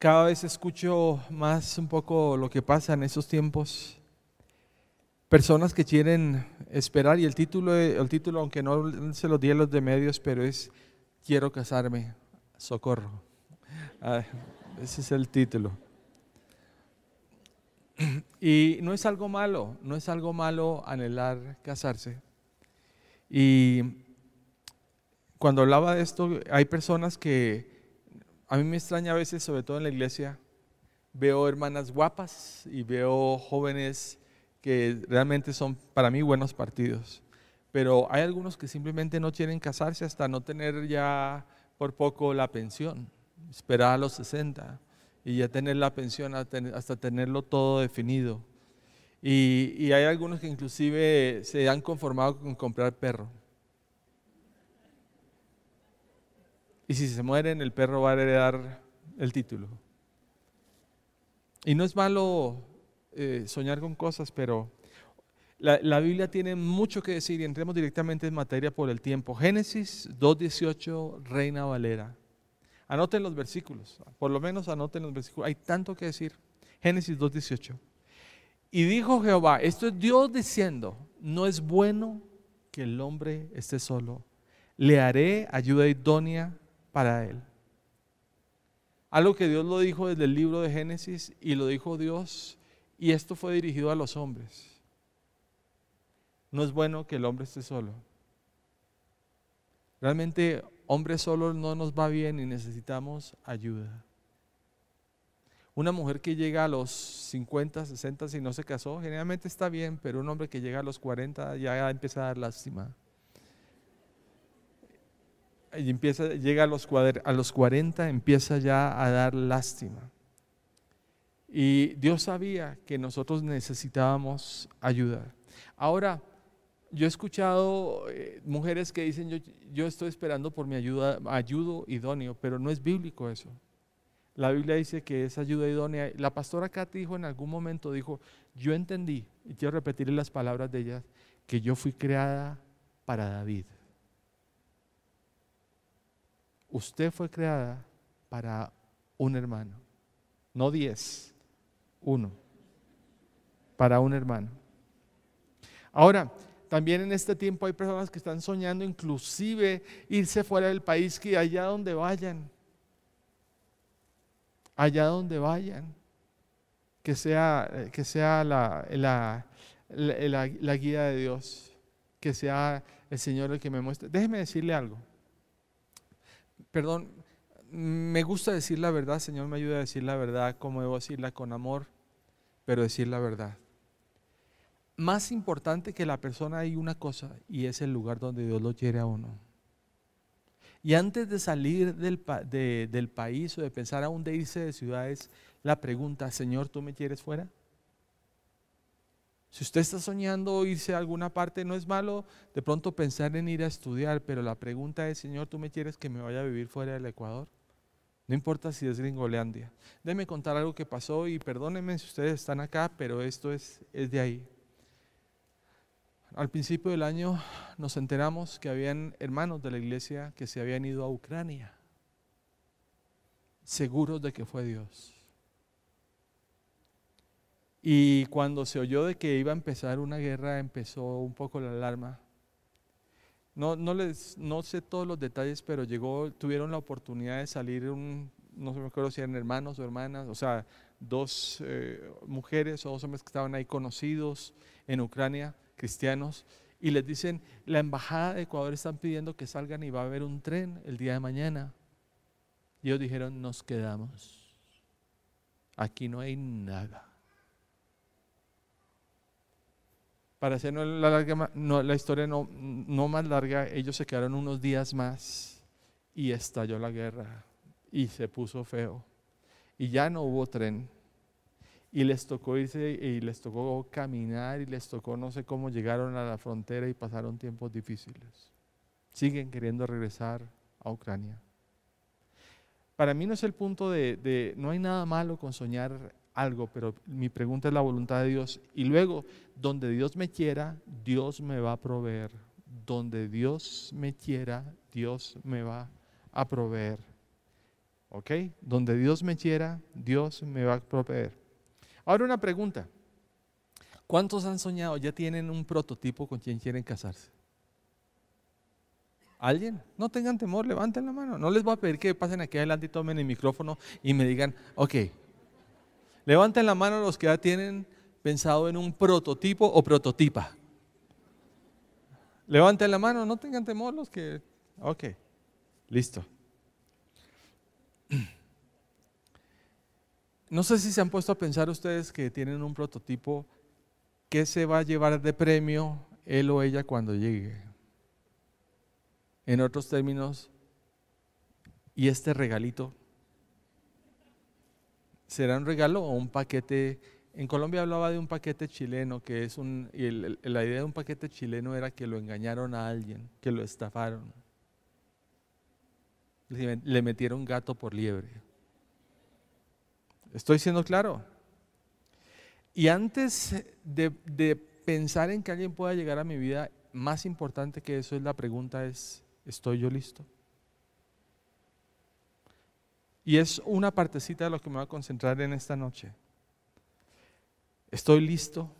Cada vez escucho más un poco lo que pasa en esos tiempos. Personas que quieren esperar y el título, título aunque no se lo di a los de medios, pero es Quiero casarme, socorro. ese es el título. Y no es algo malo, no es algo malo anhelar casarse. Y cuando hablaba de esto, hay personas que a mí me extraña a veces, sobre todo en la iglesia, veo hermanas guapas y veo jóvenes que realmente son para mí buenos partidos. Pero hay algunos que simplemente no quieren casarse hasta no tener ya por poco la pensión, esperar a los 60 y ya tener la pensión hasta tenerlo todo definido. Y, y hay algunos que inclusive se han conformado con comprar perro. Y si se mueren, el perro va a heredar el título. Y no es malo eh, soñar con cosas, pero la, la, Biblia tiene mucho que decir y entremos directamente en materia por el tiempo. Génesis 2.18, Reina Valera. Anoten los versículos, por lo menos anoten los versículos. Hay tanto que decir. Génesis 2.18. Y dijo Jehová, esto es Dios diciendo, no es bueno que el hombre esté solo. Le haré ayuda idónea para él. Algo que Dios lo dijo desde el libro de Génesis y lo dijo Dios y esto fue dirigido a los hombres. No es bueno que el hombre esté solo. Realmente hombre solo no nos va bien y necesitamos ayuda. Una mujer que llega a los 50, 60 si no se casó, generalmente está bien, pero un hombre que llega a los 40 ya empieza a dar lástima y empieza, llega a los, a los 40, empieza ya a dar lástima. Y Dios sabía que nosotros necesitábamos ayuda. Ahora, yo he escuchado eh, mujeres que dicen, yo, yo, estoy esperando por mi ayuda, ayudo idóneo, pero no es bíblico eso. La Biblia dice que es ayuda idónea. La pastora Katy dijo en algún momento, dijo, yo entendí, y quiero repetirle las palabras de ella, que yo fui creada para David. Usted fue creada para un hermano, no diez, uno, para un hermano. Ahora, también en este tiempo hay personas que están soñando inclusive irse fuera del país, que allá donde vayan, allá donde vayan, que sea, que sea la guía de Dios, que sea el Señor el que me muestre. Déjeme decirle algo perdón, me gusta decir la verdad, Señor, me ayuda a decir la verdad, como debo decirla con amor, pero decir la verdad. Más importante que la persona hay una cosa y es el lugar donde Dios lo quiere a uno. Y antes de salir del, del país o de pensar aún de irse de ciudades, la pregunta, Señor, ¿tú me quieres fuera? Si usted está soñando irse a alguna parte, no es malo de pronto pensar en ir a estudiar, pero la pregunta es, Señor, ¿tú me quieres que me vaya a vivir fuera del Ecuador? No importa si es Gringolandia. Déme contar algo que pasó y perdónenme si ustedes están acá, pero esto es, es de ahí. Al principio del año nos enteramos que habían hermanos de la iglesia que se habían ido a Ucrania, seguros de que fue Dios. Y cuando se oyó de que iba a empezar una guerra, empezó un poco la alarma. No, no, les, no sé todos los detalles, pero llegó, tuvieron la oportunidad de salir, un, no me acuerdo si eran hermanos o hermanas, o sea, dos eh, mujeres o dos hombres que estaban ahí conocidos en Ucrania, cristianos, y les dicen, la embajada de Ecuador están pidiendo que salgan y va a haber un tren el día de mañana. Y ellos dijeron, nos quedamos. Aquí no hay nada. Para hacer la, la historia no, no más larga, ellos se quedaron unos días más y estalló la guerra y se puso feo. Y ya no hubo tren. Y les tocó irse y les tocó caminar y les tocó no sé cómo llegaron a la frontera y pasaron tiempos difíciles. Siguen queriendo regresar a Ucrania. Para mí no es el punto de, de no hay nada malo con soñar algo, pero mi pregunta es la voluntad de Dios. Y luego, donde Dios me quiera, Dios me va a proveer. Donde Dios me quiera, Dios me va a proveer. ¿Ok? Donde Dios me quiera, Dios me va a proveer. Ahora una pregunta. ¿Cuántos han soñado? Ya tienen un prototipo con quien quieren casarse. ¿Alguien? No tengan temor, levanten la mano. No les voy a pedir que pasen aquí adelante y tomen el micrófono y me digan, ok, Levanten la mano los que ya tienen pensado en un prototipo o prototipa. Levanten la mano, no tengan temor los que... Ok, listo. No sé si se han puesto a pensar ustedes que tienen un prototipo, ¿qué se va a llevar de premio él o ella cuando llegue? En otros términos, ¿y este regalito será un regalo o un paquete. En Colombia hablaba de un paquete chileno, que es un, y la idea de un paquete chileno era que lo engañaron a alguien, que lo estafaron. Le, metieron gato por liebre. ¿Estoy siendo claro? Y antes de, de pensar en que alguien pueda llegar a mi vida, más importante que eso es la pregunta es, ¿estoy yo listo? Y es una partecita de lo que me voy a concentrar en esta noche. Estoy listo,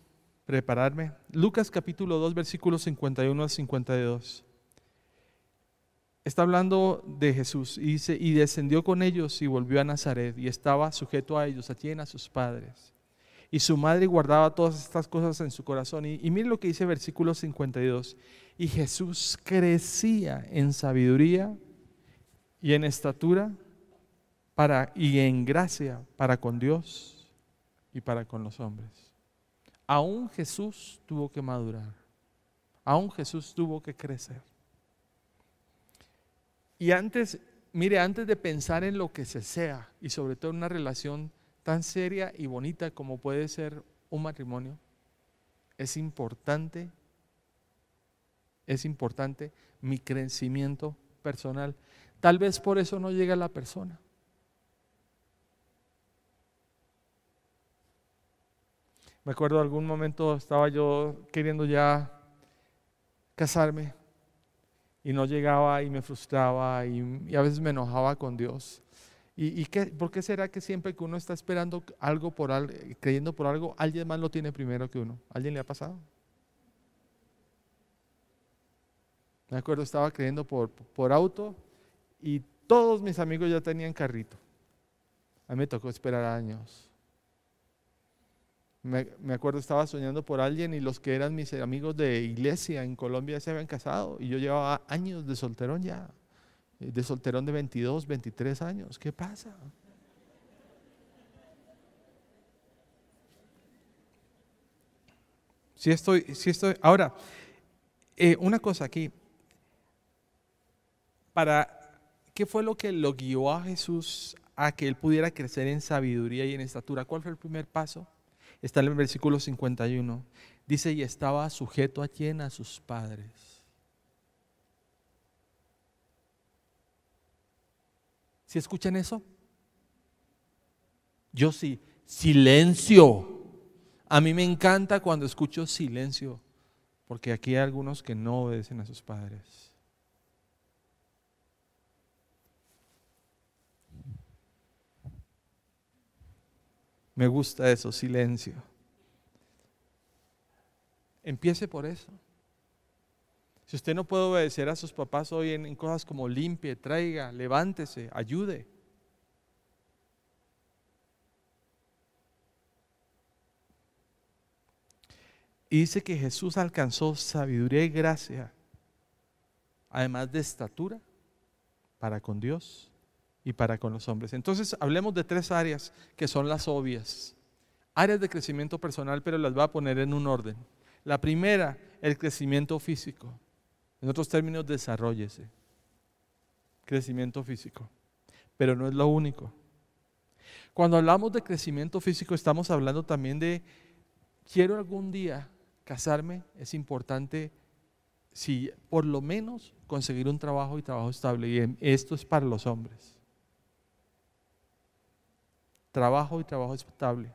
prepararme. Lucas capítulo 2, versículos 51 al 52. Está hablando de Jesús y dice, y descendió con ellos y volvió a Nazaret y estaba sujeto a ellos, a quien, a sus padres. Y su madre guardaba todas estas cosas en su corazón. Y, y lo que dice versículo 52. Y Jesús crecía en sabiduría y en estatura y en gracia para con Dios y para con los hombres. Aún Jesús tuvo que madurar. Aún Jesús tuvo que crecer. Y antes, mire, antes de pensar en lo que se sea, y sobre todo en una relación tan seria y bonita como puede ser un matrimonio, es importante, es importante mi crecimiento personal. Tal vez por eso no llega la persona. Me acuerdo algún momento estaba yo queriendo ya casarme y no llegaba y me frustraba y, a veces me enojaba con Dios. ¿Y, qué, por qué será que siempre que uno está esperando algo por creyendo por algo, alguien más lo tiene primero que uno? ¿Alguien le ha pasado? Me acuerdo, estaba creyendo por, por auto y todos mis amigos ya tenían carrito. A mí me tocó esperar años. Me, acuerdo, estaba soñando por alguien y los que eran mis amigos de iglesia en Colombia se habían casado y yo llevaba años de solterón ya, eh, de solterón de 22, 23 años. ¿Qué pasa? Si estoy, si estoy. Ahora, eh, una cosa aquí. Para, ¿Qué fue lo que lo guió a Jesús a que él pudiera crecer en sabiduría y en estatura? ¿Cuál fue el primer paso? está en el versículo 51. Dice, y estaba sujeto a quien? A sus padres. ¿Si escuchan eso? Yo sí, silencio. A mí me encanta cuando escucho silencio, porque aquí hay algunos que no obedecen a sus padres. Me gusta eso, silencio. Empiece por eso. Si usted no puede obedecer a sus papás hoy en, cosas como limpie, traiga, levántese, ayude. Y dice que Jesús alcanzó sabiduría y gracia, además de estatura para con Dios y para con los hombres. Entonces, hablemos de tres áreas que son las obvias. Áreas de crecimiento personal, pero las voy a poner en un orden. La primera, el crecimiento físico. En otros términos, desarrollese. Crecimiento físico. Pero no es lo único. Cuando hablamos de crecimiento físico, estamos hablando también de, quiero algún día casarme, es importante si por lo menos conseguir un trabajo y trabajo estable. Y esto es para los hombres. Trabajo y trabajo estable.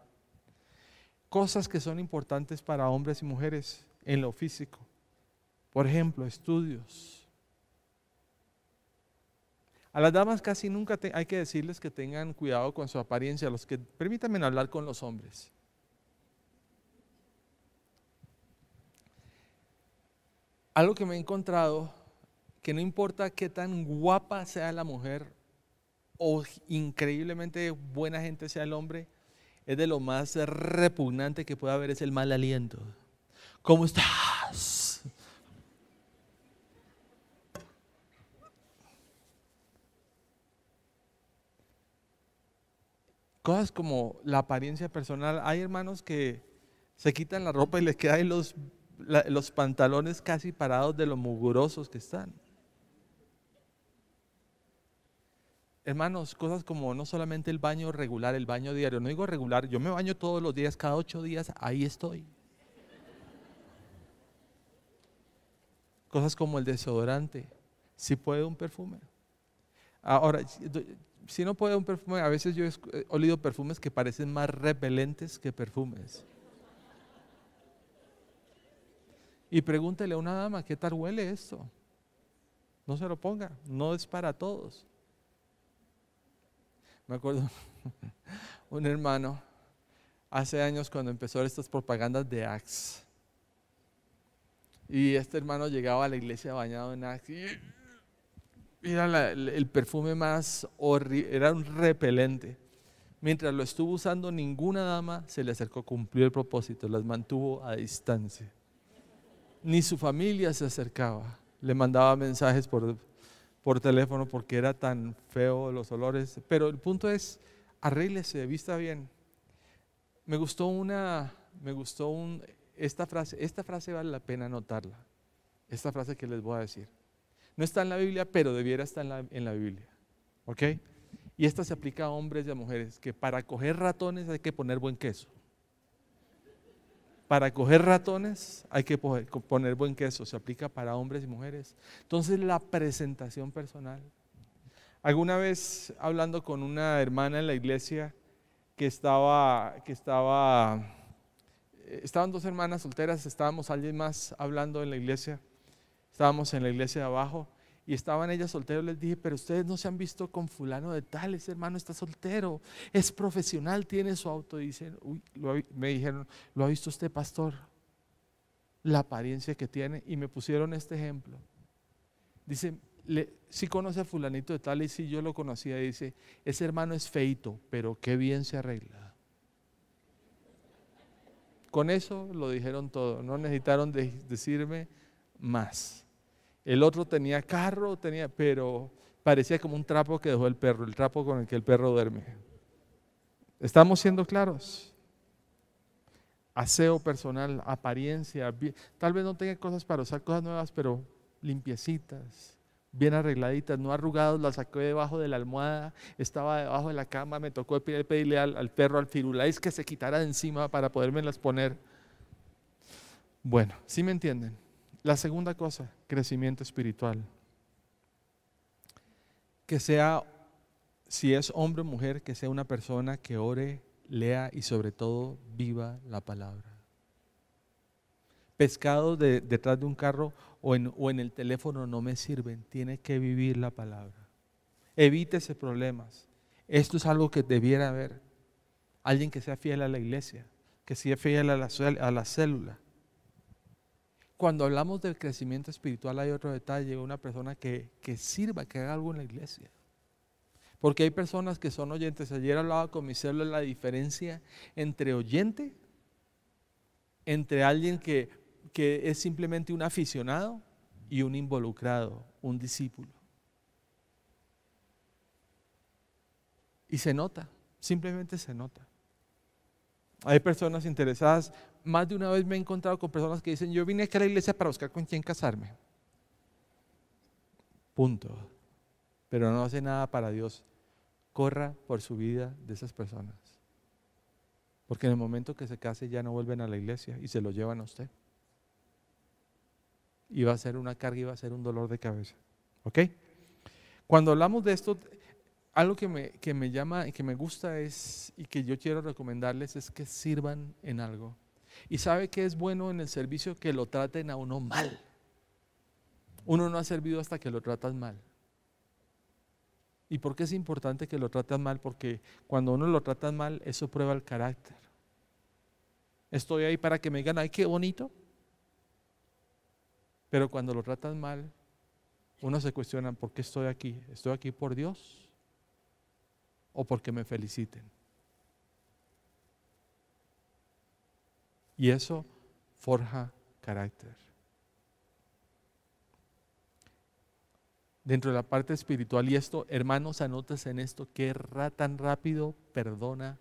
Cosas que son importantes para hombres y mujeres en lo físico. Por ejemplo, estudios. A las damas casi nunca hay que decirles que tengan cuidado con su apariencia, los que permítanme hablar con los hombres. Algo que me he encontrado, que no importa qué tan guapa sea la mujer, o increíblemente buena gente sea el hombre, es de lo más repugnante que puede haber, es el mal aliento. ¿Cómo estás? Cosas como la apariencia personal. Hay hermanos que se quitan la ropa y les quedan los, los pantalones casi parados de los mugurosos que están. Hermanos, cosas como no solamente el baño regular, el baño diario. No digo regular, yo me baño todos los días, cada ocho días, ahí estoy. Cosas como el desodorante, si puede un perfume. Ahora, si no puede un perfume, a veces yo he olido perfumes que parecen más repelentes que perfumes. Y pregúntele a una dama, ¿qué tal huele esto? No se lo ponga, no es para todos. Me acuerdo un hermano hace años cuando empezó estas propagandas de Axe. Y este hermano llegaba a la iglesia bañado en Axe y era el perfume más horrible, era un repelente. Mientras lo estuvo usando, ninguna dama se le acercó, cumplió el propósito, las mantuvo a distancia. Ni su familia se acercaba, le mandaba mensajes por por teléfono porque era tan feo los olores. Pero el punto es, arréglese, vista bien. Me gustó una, me gustó un, esta frase, esta frase vale la pena anotarla. Esta frase que les voy a decir. No está en la Biblia, pero debiera estar en la, en la Biblia. ¿Ok? Y esta se aplica a hombres y a mujeres, que para coger ratones hay que poner buen queso para coger ratones hay que poner buen queso, se aplica para hombres y mujeres. Entonces la presentación personal. Alguna vez hablando con una hermana en la iglesia que estaba, que estaba, eh, estaban dos hermanas solteras, estábamos alguien más hablando en la iglesia, estábamos en la iglesia de abajo y estaban ellas solteras, les dije, pero ustedes no se han visto con fulano de tal, ese hermano está soltero, es profesional, tiene su auto. dicen, uy, me dijeron, ¿lo ha visto usted, pastor? La apariencia que tiene. Y me pusieron este ejemplo. dice si conoce a fulanito de tal y si yo lo conocía, dice, ese hermano es feito, pero qué bien se arregla. Con eso lo dijeron todo, no necesitaron decirme más. El otro tenía carro, tenía, pero parecía como un trapo que dejó el perro, el trapo con el que el perro duerme. ¿Estamos siendo claros? Aseo personal, apariencia, tal vez no tenga cosas para usar cosas nuevas, pero limpiecitas, bien arregladitas, no arrugados, las saqué debajo de la almohada, estaba debajo de la cama, me tocó pedirle al, al perro, al firulais, que se quitara de encima para las poner. Bueno, ¿sí me entienden? La segunda cosa, crecimiento espiritual. Que sea, si es hombre o mujer, que sea una persona que ore, lea y sobre todo viva la palabra. Pescado detrás de un carro o en, el teléfono no me sirven, tiene que vivir la palabra. Evítese problemas. Esto es algo que debiera haber. Alguien que sea fiel a la iglesia, que sea fiel a la, a la célula, cuando hablamos del crecimiento espiritual hay otro detalle, una persona que, sirva, que haga algo en la iglesia. Porque hay personas que son oyentes. Ayer hablaba con mi de la diferencia entre oyente, entre alguien que, que es simplemente un aficionado y un involucrado, un discípulo. Y se nota, simplemente se nota. Hay personas interesadas más de una vez me he encontrado con personas que dicen, yo vine aquí a la iglesia para buscar con quién casarme. Punto. Pero no hace nada para Dios. Corra por su vida de esas personas. Porque en el momento que se case ya no vuelven a la iglesia y se lo llevan a usted. Y va a ser una carga y va a ser un dolor de cabeza. ¿Ok? Cuando hablamos de esto, algo que me, que me llama y que me gusta es, y que yo quiero recomendarles es que sirvan en algo. Y sabe que es bueno en el servicio que lo traten a uno mal. Uno no ha servido hasta que lo tratan mal. ¿Y por qué es importante que lo tratan mal? Porque cuando uno lo trata mal, eso prueba el carácter. Estoy ahí para que me digan, ay, qué bonito. Pero cuando lo tratan mal, uno se cuestiona, ¿por qué estoy aquí? ¿Estoy aquí por Dios? ¿O porque me feliciten? Y eso forja carácter. Dentro de la parte espiritual y esto, hermanos, anotas en esto que tan rápido perdona.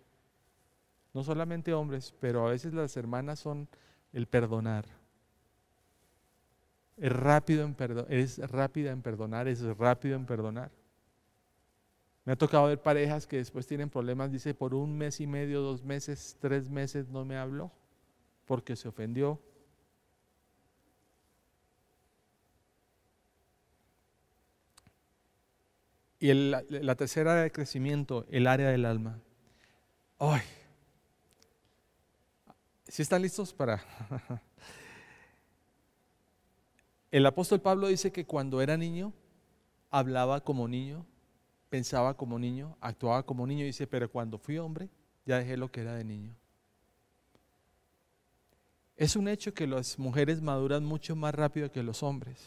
No solamente hombres, pero a veces las hermanas son el perdonar. Es rápido en perdonar, es rápida en perdonar, es rápido en perdonar. Me ha tocado ver parejas que después tienen problemas, dice, por un mes y medio, dos meses, tres meses no me habló porque se ofendió. Y la tercera área de crecimiento, el área del alma. Ay, ¿sí están listos para? El apóstol Pablo dice que cuando era niño, hablaba como niño, pensaba como niño, actuaba como niño. Dice, pero cuando fui hombre, ya dejé lo que era de niño. Es un hecho que las mujeres maduran mucho más rápido que los hombres.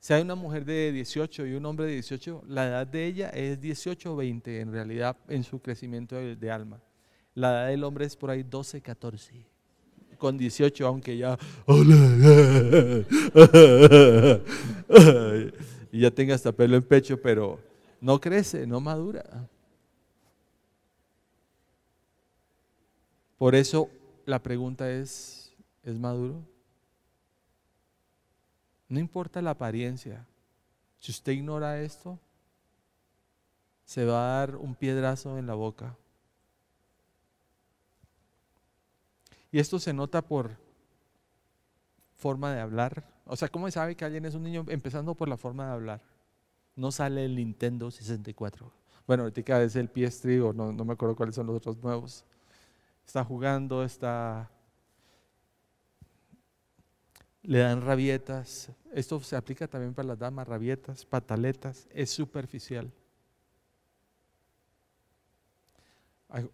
Si hay una mujer de 18 y un hombre de 18, la edad de ella es 18 o 20 en realidad en su crecimiento de, alma. La edad del hombre es por ahí 12, 14 con 18, aunque ya, y ya tenga hasta pelo en pecho, pero no crece, no madura. Por eso la pregunta es, es maduro. No importa la apariencia. Si usted ignora esto, se va a dar un piedrazo en la boca. Y esto se nota por forma de hablar. O sea, ¿cómo se sabe que alguien es un niño? Empezando por la forma de hablar. No sale el Nintendo 64. Bueno, ahorita es el PS3 o no me acuerdo cuáles son los otros nuevos. Está jugando, está le dan rabietas. Esto se aplica también para las damas, rabietas, pataletas, es superficial.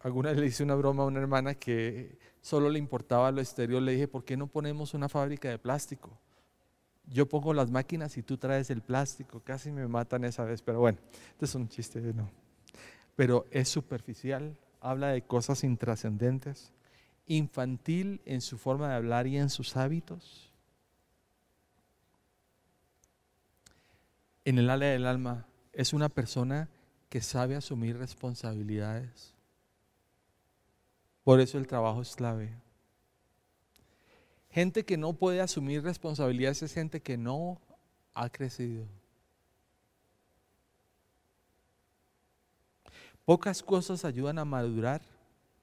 Alguna vez le hice una broma a una hermana que solo le importaba lo exterior. Le dije, ¿por qué no ponemos una fábrica de plástico? Yo pongo las máquinas y tú traes el plástico. Casi me matan esa vez, pero bueno, este es un chiste, de no. Pero es superficial, habla de cosas intrascendentes, infantil en su forma de hablar y en sus hábitos en el ala del alma es una persona que sabe asumir responsabilidades. Por eso el trabajo es clave. Gente que no puede asumir responsabilidades es gente que no ha crecido. Pocas cosas ayudan a madurar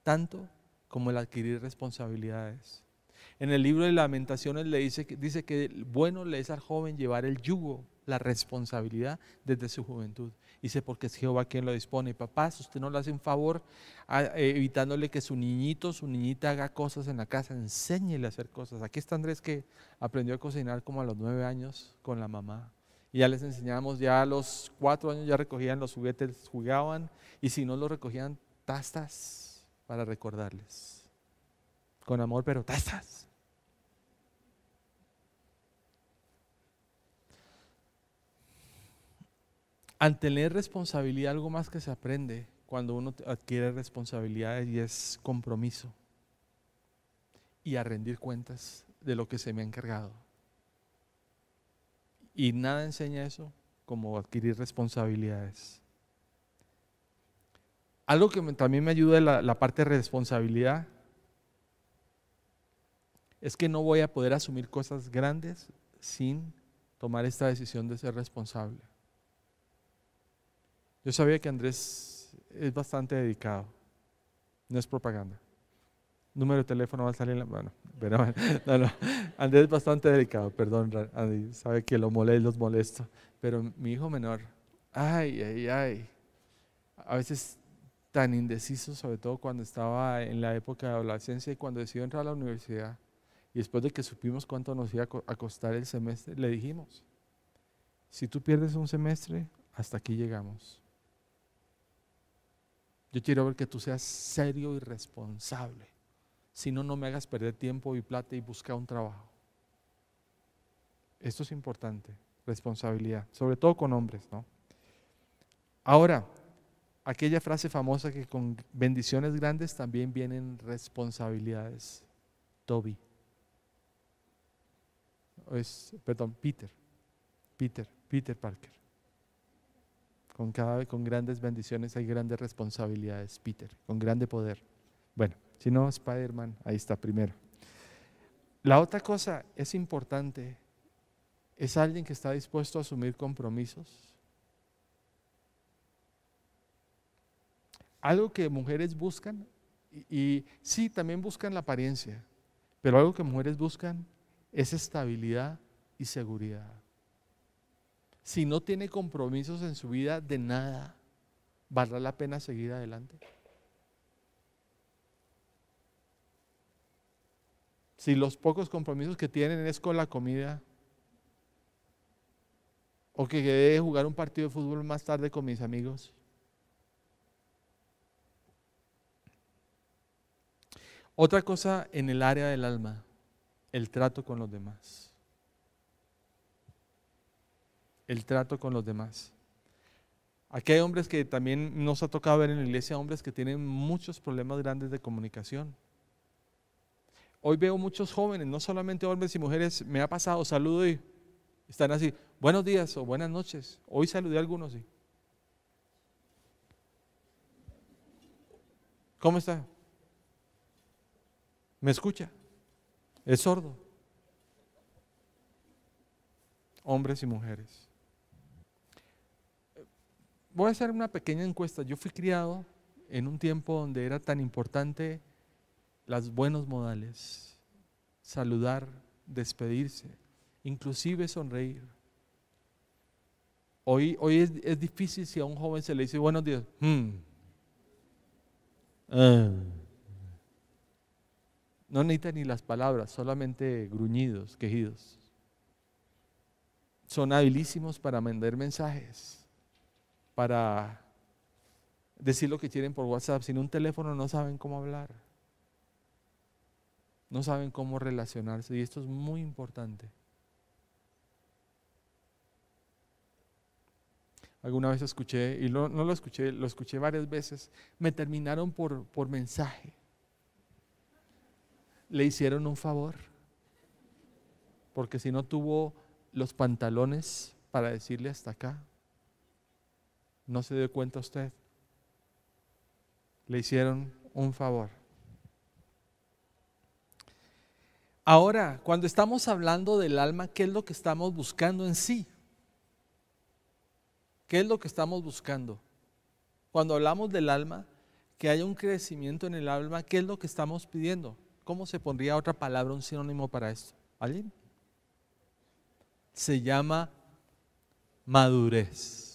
tanto como el adquirir responsabilidades. En el libro de Lamentaciones le dice, dice que bueno le es al joven llevar el yugo la responsabilidad desde su juventud. Dice, porque es Jehová quien lo dispone. Papás, usted no le hace un favor eh, evitándole que su niñito, su niñita haga cosas en la casa, enséñele a hacer cosas. Aquí está Andrés que aprendió a cocinar como a los nueve años con la mamá. Y ya les enseñamos, ya a los cuatro años ya recogían los juguetes, jugaban, y si no los recogían, tastas para recordarles. Con amor, pero tastas. Al tener responsabilidad, algo más que se aprende cuando uno adquiere responsabilidades y es compromiso y a rendir cuentas de lo que se me ha encargado. Y nada enseña eso como adquirir responsabilidades. Algo que también me ayuda la, la parte de responsabilidad es que no voy a poder asumir cosas grandes sin tomar esta decisión de ser responsable. Yo sabía que Andrés es bastante dedicado. No es propaganda. Número de teléfono va a salir en la mano. no, no. Andrés es bastante dedicado, perdón, sabe que lo los molesto. Pero mi hijo menor, ay, ay, ay. A veces tan indeciso, sobre todo cuando estaba en la época de adolescencia y cuando decidió entrar a la universidad. Y después de que supimos cuánto nos iba a costar el semestre, le dijimos, si tú pierdes un semestre, hasta aquí llegamos. Yo quiero ver que tú seas serio y responsable. Si no, no me hagas perder tiempo y plata y buscar un trabajo. Esto es importante, responsabilidad, sobre todo con hombres, ¿no? Ahora, aquella frase famosa que con bendiciones grandes también vienen responsabilidades. Toby. Es, perdón, Peter. Peter, Peter Parker. Con, cada, con grandes bendiciones hay grandes responsabilidades, Peter, con grande poder. Bueno, si no, Spider-Man, ahí está primero. La otra cosa es importante, es alguien que está dispuesto a asumir compromisos. Algo que mujeres buscan, y, y sí, también buscan la apariencia, pero algo que mujeres buscan es estabilidad y seguridad si no tiene compromisos en su vida, de nada valdrá la pena seguir adelante. Si los pocos compromisos que tienen es con la comida, o que debe jugar un partido de fútbol más tarde con mis amigos. Otra cosa en el área del alma, el trato con los demás el trato con los demás. Aquí hay hombres que también nos ha tocado ver en la iglesia, hombres que tienen muchos problemas grandes de comunicación. Hoy veo muchos jóvenes, no solamente hombres y mujeres, me ha pasado, saludo y están así, buenos días o buenas noches. Hoy saludé a algunos, sí. ¿Cómo está? ¿Me escucha? ¿Es sordo? Hombres y mujeres voy a hacer una pequeña encuesta. Yo fui criado en un tiempo donde era tan importante los buenos modales, saludar, despedirse, inclusive sonreír. Hoy, hoy es, difícil si a un joven se le dice buenos días. Hmm. Ah. No necesita ni las palabras, solamente gruñidos, quejidos. Son habilísimos para vender mensajes para decir lo que quieren por WhatsApp. Sin un teléfono no saben cómo hablar. No saben cómo relacionarse. Y esto es muy importante. Alguna vez escuché, y no, lo escuché, lo escuché varias veces, me terminaron por mensaje. Le hicieron un favor. Porque si no tuvo los pantalones para decirle hasta acá, no se dio cuenta usted. Le hicieron un favor. Ahora, cuando estamos hablando del alma, ¿qué es lo que estamos buscando en sí? ¿Qué es lo que estamos buscando? Cuando hablamos del alma, que haya un crecimiento en el alma, ¿qué es lo que estamos pidiendo? ¿Cómo se pondría otra palabra, un sinónimo para esto? ¿Alguien? Se llama madurez.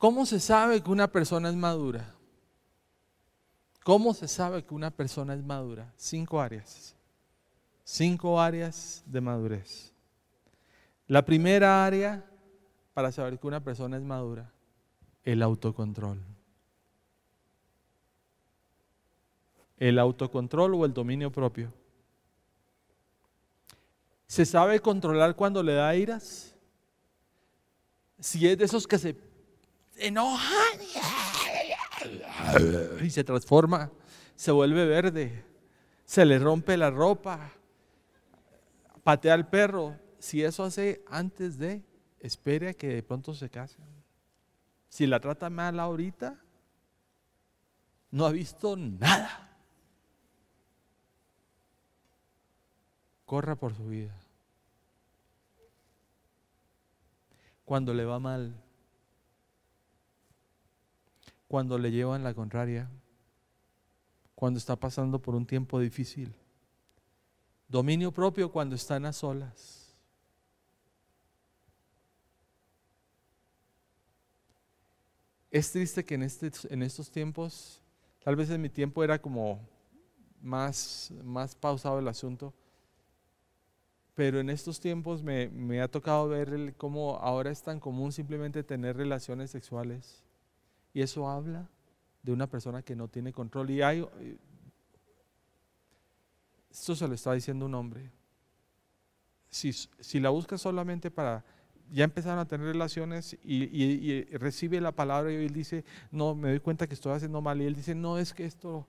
¿Cómo se sabe que una persona es madura? ¿Cómo se sabe que una persona es madura? Cinco áreas. Cinco áreas de madurez. La primera área para saber que una persona es madura, el autocontrol. El autocontrol o el dominio propio. ¿Se sabe controlar cuando le da iras? Si es de esos que se enoja y se transforma, se vuelve verde, se le rompe la ropa, patea al perro. Si eso hace antes de, espere a que de pronto se case. Si la trata mal ahorita, no ha visto nada. Corra por su vida. Cuando le va mal, cuando le llevan la contraria, cuando está pasando por un tiempo difícil. Dominio propio cuando están a solas. Es triste que en, este, estos tiempos, tal vez en mi tiempo era como más, más pausado el asunto, pero en estos tiempos me, ha tocado ver cómo ahora es tan común simplemente tener relaciones sexuales y eso habla de una persona que no tiene control. Y hay, eh, esto se lo está diciendo un hombre. Si, la buscas solamente para, ya empezaron a tener relaciones y, y, recibe la palabra y él dice, no, me doy cuenta que estoy haciendo mal. Y él dice, no, es que esto,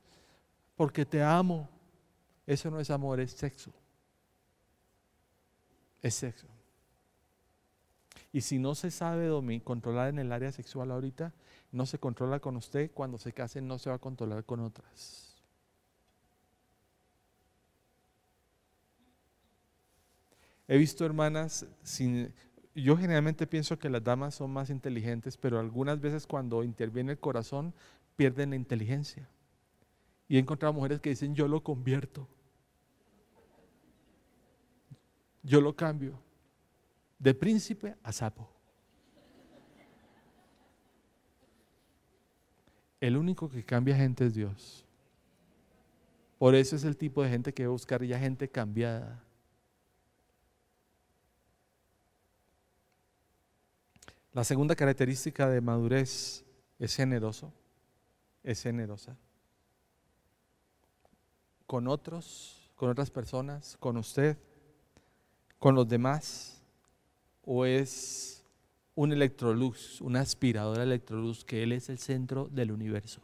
porque te amo. Eso no es amor, es sexo. Es sexo. Y si no se sabe controlar en el área sexual ahorita, no se controla con usted, cuando se case no se va a controlar con otras. He visto hermanas sin... Yo generalmente pienso que las damas son más inteligentes, pero algunas veces cuando interviene el corazón pierden la inteligencia. Y he encontrado mujeres que dicen, yo lo convierto, yo lo cambio, de príncipe a sapo. El único que cambia gente es Dios. Por eso es el tipo de gente que va a buscar ya gente cambiada. La segunda característica de madurez es generoso, es generosa. Con otros, con otras personas, con usted, con los demás, o es un electrolux, una aspiradora electrolux, que Él es el centro del universo.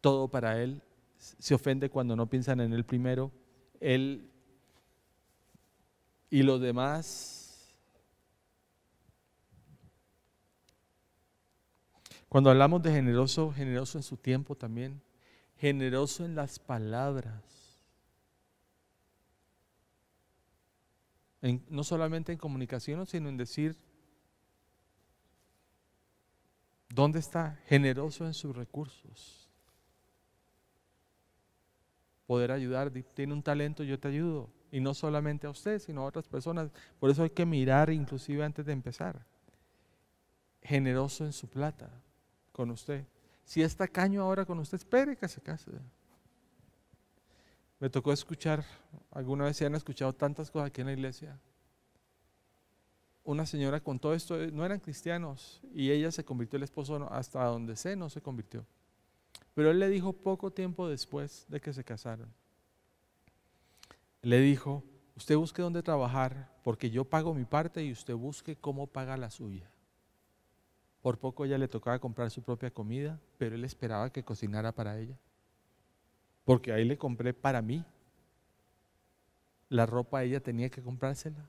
Todo para Él se ofende cuando no piensan en Él primero. Él y los demás Cuando hablamos de generoso, generoso en su tiempo también, generoso en las palabras. no solamente en comunicación, sino en decir ¿Dónde está? Generoso en sus recursos. Poder ayudar, tiene un talento, yo te ayudo. Y no solamente a usted, sino a otras personas. Por eso hay que mirar inclusive antes de empezar. Generoso en su plata con usted. Si está caño ahora con usted, espere que se case. Me tocó escuchar, alguna vez se han escuchado tantas cosas aquí en la iglesia una señora con todo esto, eh, no eran cristianos, y ella se convirtió, el esposo hasta donde sé, no se convirtió. Pero él le dijo poco tiempo después de que se casaron, le dijo, usted busque dónde trabajar, porque yo pago mi parte y usted busque cómo paga la suya. Por poco ella le tocaba comprar su propia comida, pero él esperaba que cocinara para ella. Porque ahí le compré para mí. La ropa ella tenía que comprársela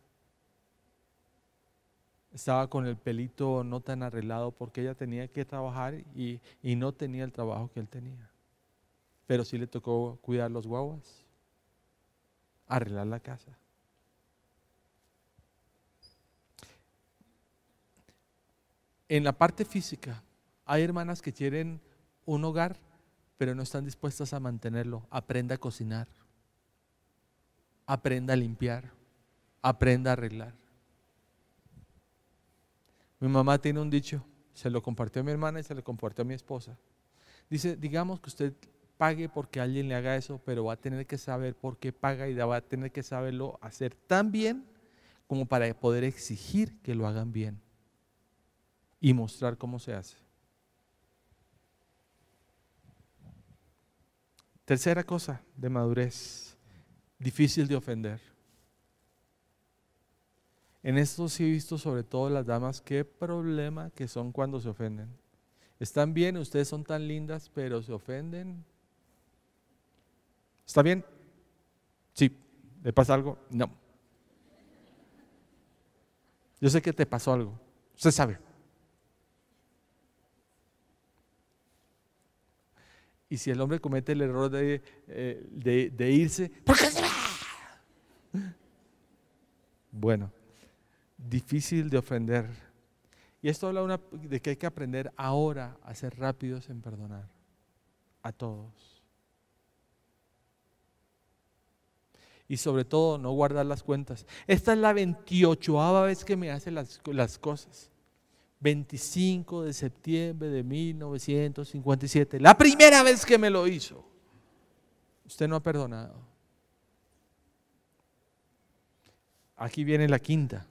estaba con el pelito no tan arreglado porque ella tenía que trabajar y, no tenía el trabajo que él tenía. Pero sí le tocó cuidar los guaguas, arreglar la casa. En la parte física, hay hermanas que quieren un hogar, pero no están dispuestas a mantenerlo. Aprenda a cocinar, aprenda a limpiar, aprenda a arreglar. Mi mamá tiene un dicho, se lo compartió a mi hermana y se lo compartió a mi esposa. Dice, digamos que usted pague porque alguien le haga eso, pero va a tener que saber por qué paga y va a tener que saberlo hacer tan bien como para poder exigir que lo hagan bien y mostrar cómo se hace. Tercera cosa de madurez, difícil de ofender. En esto sí he visto sobre todo las damas, qué problema que son cuando se ofenden. Están bien, ustedes son tan lindas, pero se ofenden. ¿Está bien? Sí. ¿Le pasa algo? No. Yo sé que te pasó algo. Usted sabe. Y si el hombre comete el error de, eh, irse, ¿por qué se va? Bueno, difícil de ofender. Y esto habla de que hay que aprender ahora a ser rápidos en perdonar a todos. Y sobre todo no guardar las cuentas. Esta es la 28 vez que me hace las cosas. 25 de septiembre de 1957. La primera vez que me lo hizo. Usted no ha perdonado. Aquí viene la quinta.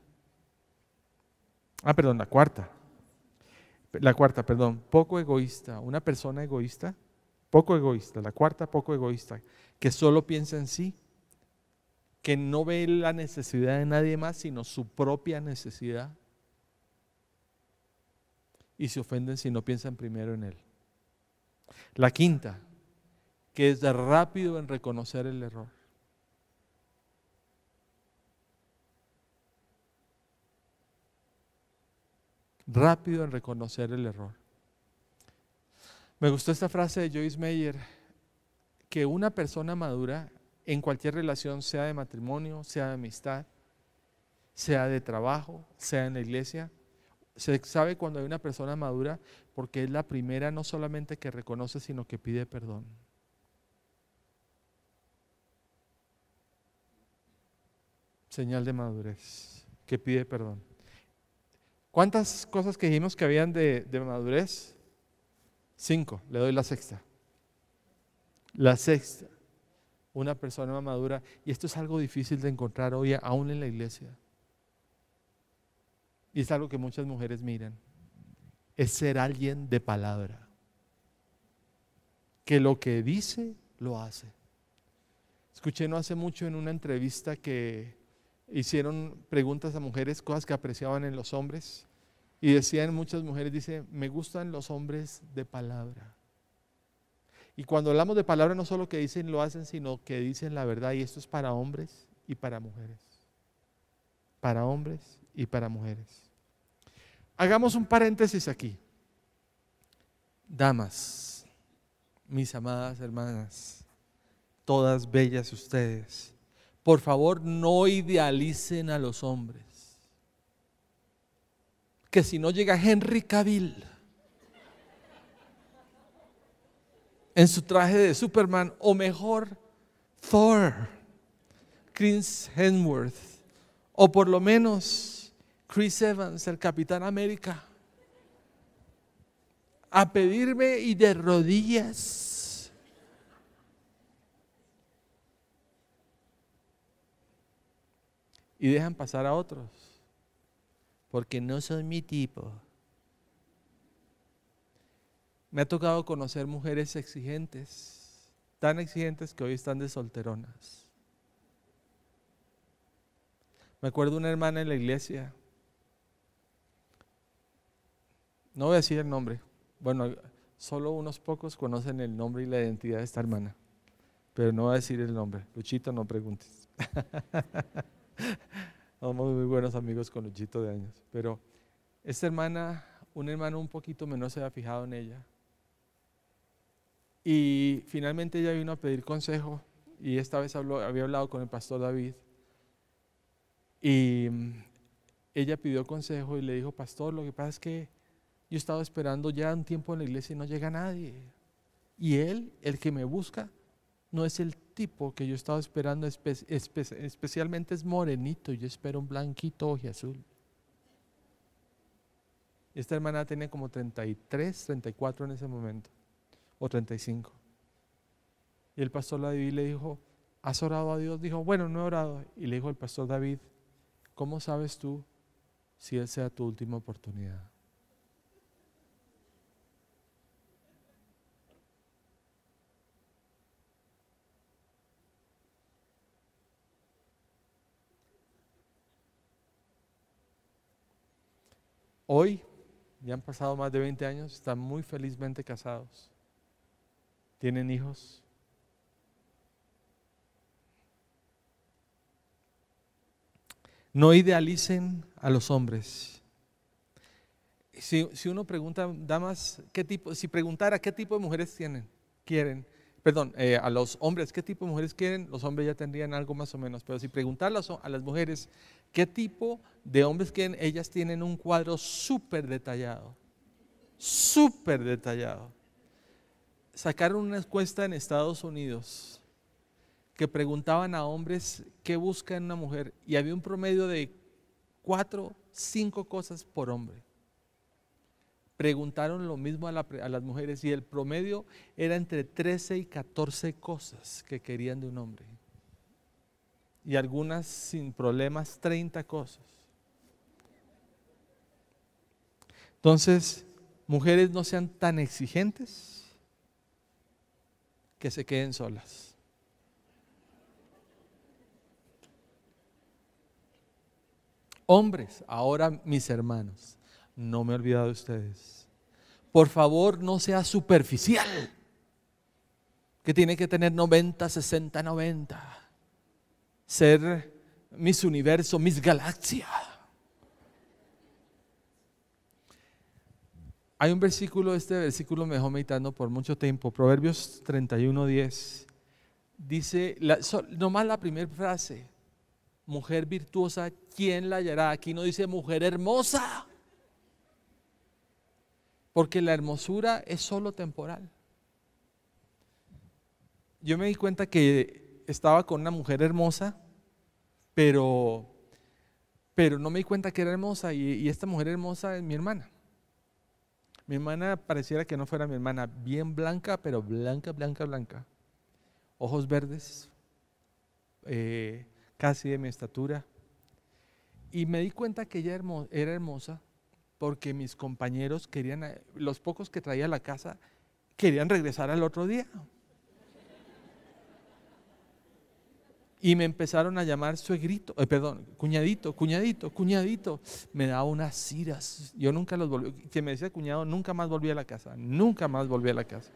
Ah, perdón, la cuarta. La cuarta, perdón, poco egoísta, una persona egoísta, poco egoísta, la cuarta, poco egoísta, que solo piensa en sí, que no ve la necesidad de nadie más, sino su propia necesidad. Y se ofenden si no piensan primero en él. La quinta, que es rápido en reconocer el error. rápido en reconocer el error. Me gustó esta frase de Joyce Meyer, que una persona madura en cualquier relación, sea de matrimonio, sea de amistad, sea de trabajo, sea en la iglesia, se sabe cuando hay una persona madura porque es la primera no solamente que reconoce, sino que pide perdón. Señal de madurez, que pide perdón. ¿Cuántas cosas que dijimos que habían de, madurez? Cinco, le doy la sexta. La sexta, una persona madura. Y esto es algo difícil de encontrar hoy, aún en la iglesia. Y es algo que muchas mujeres miran. Es ser alguien de palabra. Que lo que dice, lo hace. Escuché no hace mucho en una entrevista que hicieron preguntas a mujeres, cosas que apreciaban en los hombres. Y decían muchas mujeres, dice, me gustan los hombres de palabra. Y cuando hablamos de palabra, no solo que dicen lo hacen, sino que dicen la verdad. Y esto es para hombres y para mujeres. Para hombres y para mujeres. Hagamos un paréntesis aquí. Damas, mis amadas hermanas, todas bellas ustedes por favor, no idealicen a los hombres. Que si no llega Henry Cavill en su traje de Superman, o mejor, Thor, Chris Hemsworth, o por lo menos Chris Evans, el Capitán América, a pedirme y de rodillas y dejan pasar a otros, porque no son mi tipo. Me ha tocado conocer mujeres exigentes, tan exigentes que hoy están de solteronas. Me acuerdo una hermana en la iglesia, no voy a decir el nombre, bueno, solo unos pocos conocen el nombre y la identidad de esta hermana, pero no voy a decir el nombre. Luchito, no preguntes. Somos muy buenos amigos con Luchito de años. Pero esta hermana, un hermano un poquito menor se había fijado en ella. Y finalmente ella vino a pedir consejo y esta vez había hablado con el pastor David. Y mm, ella pidió consejo y le dijo, pastor, lo que pasa es que yo he estado esperando ya un tiempo en la iglesia y no llega nadie. Y él, el que me busca, no es el tipo que yo estaba esperando, especialmente es morenito, yo espero un blanquito y azul. Esta hermana tenía como 33, 34 en ese momento, o 35. Y el pastor David le dijo, ¿has orado a Dios? Dijo, bueno, no he orado. Y le dijo el pastor David, ¿cómo sabes tú si Él sea tu última oportunidad? Hoy, ya han pasado más de 20 años, están muy felizmente casados. Tienen hijos. No idealicen a los hombres. Si, uno pregunta, damas, ¿qué tipo, si preguntara qué tipo de mujeres tienen, quieren, perdón, eh, a los hombres qué tipo de mujeres quieren, los hombres ya tendrían algo más o menos, pero si preguntarlas a las mujeres qué tipo de hombres quieren, ellas tienen un cuadro súper detallado, súper detallado. Sacaron una encuesta en Estados Unidos que preguntaban a hombres qué busca en una mujer y había un promedio de cuatro, cinco cosas por hombre preguntaron lo mismo a, las mujeres y el promedio era entre 13 y 14 cosas que querían de un hombre. Y algunas sin problemas, 30 cosas. Entonces, mujeres no sean tan exigentes que se queden solas. Hombres, ahora mis hermanos, no me he olvidado de ustedes. Por favor, no sea superficial, que tiene que tener 90, 60, 90. Ser mis universos, mis galaxias. Hay un versículo, este versículo me dejó meditando por mucho tiempo, Proverbios 31, 10. Dice, nomás la primera frase, mujer virtuosa, ¿quién la hallará? Aquí no dice mujer hermosa. Porque la hermosura es solo temporal. Yo me di cuenta que estaba con una mujer hermosa, pero, pero no me di cuenta que era hermosa y, esta mujer hermosa es mi hermana. Mi hermana pareciera que no fuera mi hermana, bien blanca, pero blanca, blanca, blanca. Ojos verdes, eh, casi de mi estatura. Y me di cuenta que ella era hermosa porque mis compañeros querían, eh, los pocos que traía a la casa, querían regresar al otro día. Y me empezaron a llamar suegrito, eh, perdón, cuñadito, cuñadito, cuñadito. Me daba unas iras, Yo nunca los volví. que me decía cuñado, nunca más volví a la casa. Nunca más volví a la casa.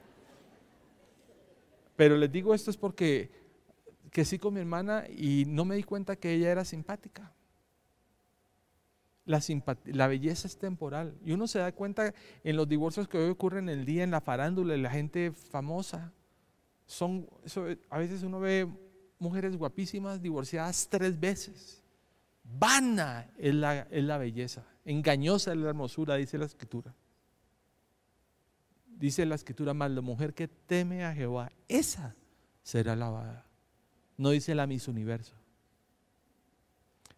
Pero les digo esto es porque que sí con mi hermana y no me di cuenta que ella era simpática. La, belleza es temporal. Y uno se da cuenta en los divorcios que hoy ocurren en el día, en la farándula, en la gente famosa. Son, a veces uno ve mujeres guapísimas divorciadas tres veces. Vana es la, belleza, engañosa es la hermosura, dice la escritura. Dice la escritura más, la mujer que teme a Jehová, esa será alabada. No dice la mis universo.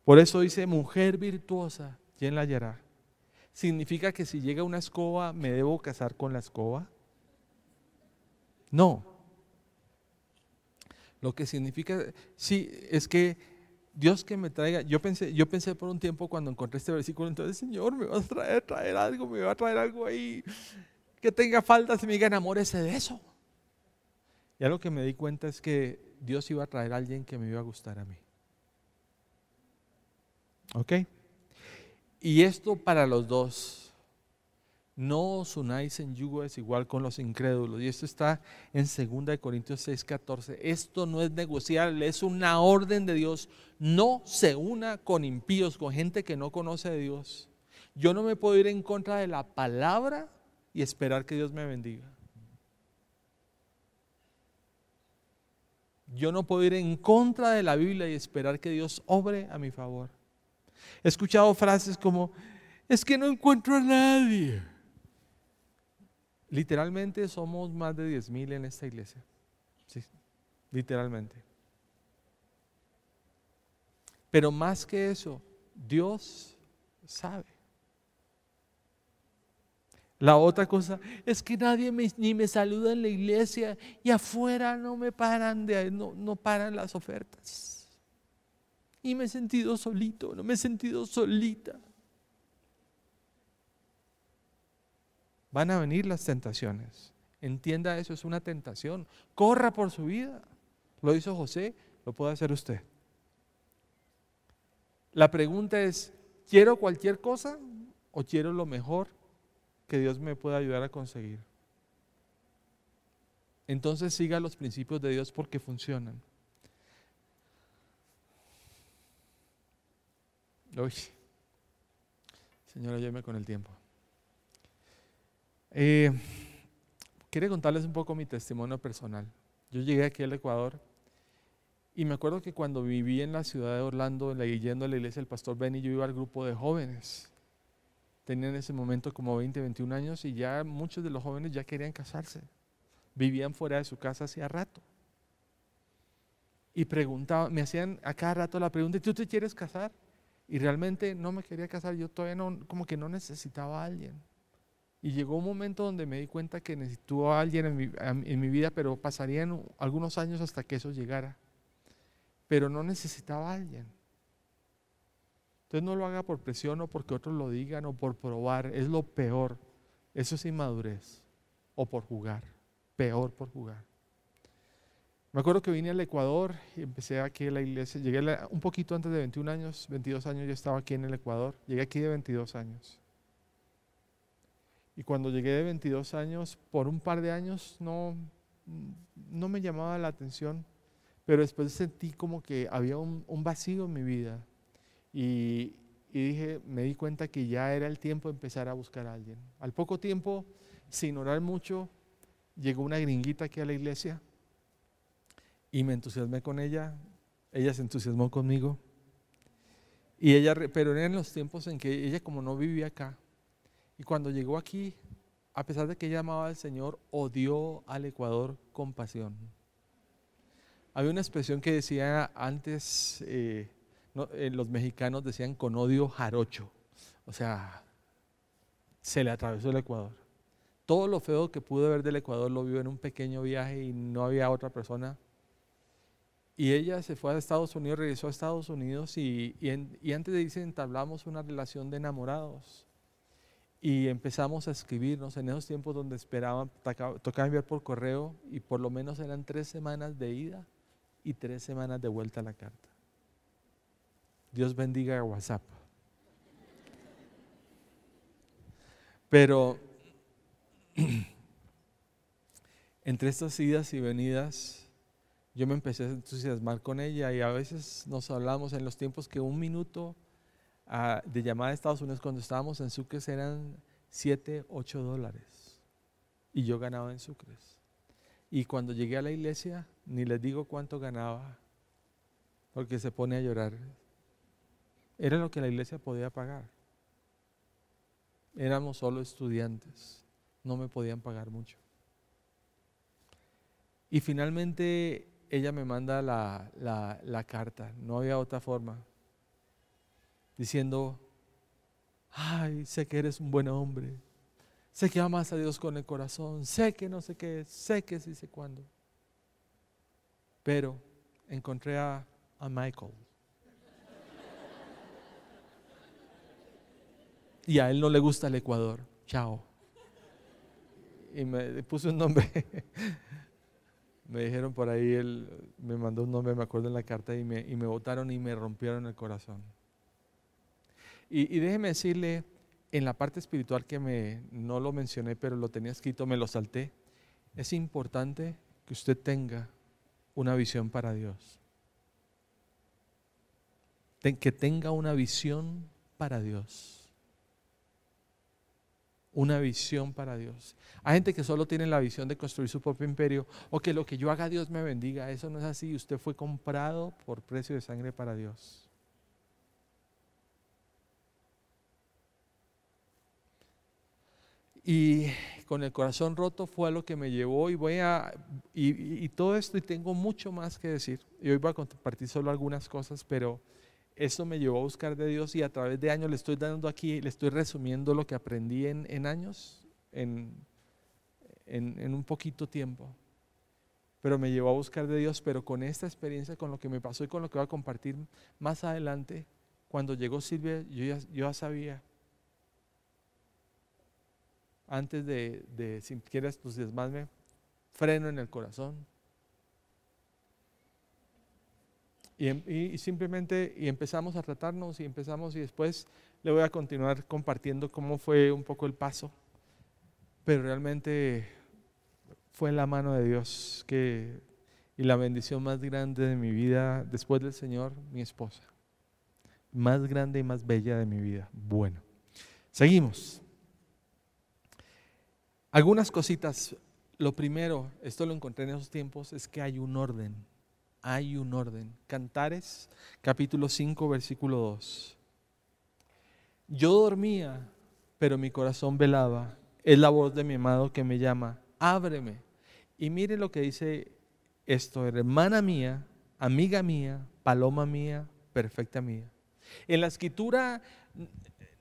Por eso dice mujer virtuosa, ¿quién la hallará? ¿Significa que si llega una escoba me debo casar con la escoba? No. Lo que significa, sí, es que Dios que me traiga, yo pensé, yo pensé por un tiempo cuando encontré este versículo, entonces Señor, me vas a traer, traer algo, me va a traer algo ahí, que tenga faltas y me diga, enamórese de eso. Ya lo que me di cuenta es que Dios iba a traer a alguien que me iba a gustar a mí. ¿Ok? Y esto para los dos. No os unáis en yugo igual con los incrédulos. Y esto está en 2 Corintios 6, 14. Esto no es negociable, es una orden de Dios. No se una con impíos, con gente que no conoce a Dios. Yo no me puedo ir en contra de la palabra y esperar que Dios me bendiga. Yo no puedo ir en contra de la Biblia y esperar que Dios obre a mi favor. He escuchado frases como, es que no encuentro a nadie. Literalmente somos más de 10.000 mil en esta iglesia. Sí, literalmente. Pero más que eso, Dios sabe. La otra cosa es que nadie ni me saluda en la iglesia y afuera no me paran de no paran las ofertas y me he sentido solito, no me he sentido solita. Van a venir las tentaciones. Entienda eso, es una tentación. Corra por su vida. Lo hizo José, lo puede hacer usted. La pregunta es, ¿quiero cualquier cosa o quiero lo mejor que Dios me pueda ayudar a conseguir? Entonces siga los principios de Dios porque funcionan. señora señora ayúdame con el tiempo. Eh, Quiero contarles un poco mi testimonio personal. Yo llegué aquí al Ecuador y me acuerdo que cuando viví en la ciudad de Orlando, yendo a la iglesia del pastor Benny, yo iba al grupo de jóvenes. Tenía en ese momento como 20, 21 años y ya muchos de los jóvenes ya querían casarse. Vivían fuera de su casa hacía rato. Y preguntaban, me hacían a cada rato la pregunta, ¿tú te quieres casar? Y realmente no me quería casar, yo todavía no, como que no necesitaba a alguien. Y llegó un momento donde me di cuenta que necesitaba a alguien en mi, en mi vida, pero pasarían algunos años hasta que eso llegara. Pero no necesitaba a alguien. Entonces no lo haga por presión o porque otros lo digan o por probar, es lo peor. Eso es inmadurez. O por jugar, peor por jugar. Me acuerdo que vine al Ecuador y empecé aquí en la iglesia. Llegué un poquito antes de 21 años, 22 años ya estaba aquí en el Ecuador. Llegué aquí de 22 años. Y cuando llegué de 22 años, por un par de años no, no me llamaba la atención, pero después sentí como que había un, vacío en mi vida. Y, y dije, me di cuenta que ya era el tiempo de empezar a buscar a alguien. Al poco tiempo, sin orar mucho, llegó una gringuita aquí a la iglesia y me entusiasmé con ella, ella se entusiasmó conmigo. Y ella, pero eran los tiempos en que ella como no vivía acá. Y cuando llegó aquí, a pesar de que ella amaba al Señor, odió al Ecuador con pasión. Había una expresión que decía antes, eh, eh, los mexicanos decían con odio jarocho. O sea, se le atravesó el Ecuador. Todo lo feo que pude ver del Ecuador lo vio en un pequeño viaje y no había otra persona y ella se fue a Estados Unidos, regresó a Estados Unidos y, y, antes de irse entablamos una relación de enamorados. Y empezamos a escribirnos en esos tiempos donde esperaban, tocaba enviar por correo y por lo menos eran tres semanas de ida y tres semanas de vuelta a la carta. Dios bendiga a WhatsApp. Pero entre estas idas y venidas, yo me empecé a entusiasmar con ella y a veces nos hablábamos en los tiempos que un minuto ah, de llamada de Estados Unidos cuando estábamos en Sucres eran 7, 8 dólares y yo ganaba en Sucres. Y cuando llegué a la iglesia, ni les digo cuánto ganaba, porque se pone a llorar. Era lo que la iglesia podía pagar. Éramos solo estudiantes, no me podían pagar mucho. Y finalmente ella me manda la, carta, no había otra forma, diciendo, ay, sé que eres un buen hombre, sé que amas a Dios con el corazón, sé que no sé qué, sé que sí sé cuándo. Pero encontré a, Michael. Y a él no le gusta el Ecuador. Chao. Y me puse un nombre me dijeron por ahí, él me mandó un nombre, me acuerdo en la carta, y me, y me votaron y me rompieron el corazón. Y, déjeme decirle, en la parte espiritual que me, no lo mencioné, pero lo tenía escrito, me lo salté, es importante que usted tenga una visión para Dios. que tenga una visión para Dios una visión para Dios. Hay gente que solo tiene la visión de construir su propio imperio o que lo que yo haga Dios me bendiga. Eso no es así. Usted fue comprado por precio de sangre para Dios. Y con el corazón roto fue lo que me llevó y voy a, y, todo esto, y tengo mucho más que decir. Y hoy voy a compartir solo algunas cosas, pero eso me llevó a buscar de Dios y a través de años le estoy dando aquí, le estoy resumiendo lo que aprendí en, años, en, un poquito tiempo. Pero me llevó a buscar de Dios, pero con esta experiencia, con lo que me pasó y con lo que voy a compartir más adelante, cuando llegó Silvia, yo ya, sabía. Antes de, de si quieres entusiasmarme, pues, freno en el corazón, Em, y, simplemente y empezamos a tratarnos y empezamos y después le voy a continuar compartiendo cómo fue un poco el paso. Pero realmente fue en la mano de Dios que y la bendición más grande de mi vida después del Señor, mi esposa. Más grande y más bella de mi vida. Bueno, seguimos. Algunas cositas. Lo primero, esto lo encontré en esos tiempos, es que hay un orden hay un orden. Cantares capítulo 5 versículo 2. Yo dormía, pero mi corazón velaba. Es la voz de mi amado que me llama, ábreme. Y mire lo que dice esto, hermana mía, amiga mía, paloma mía, perfecta mía. En la escritura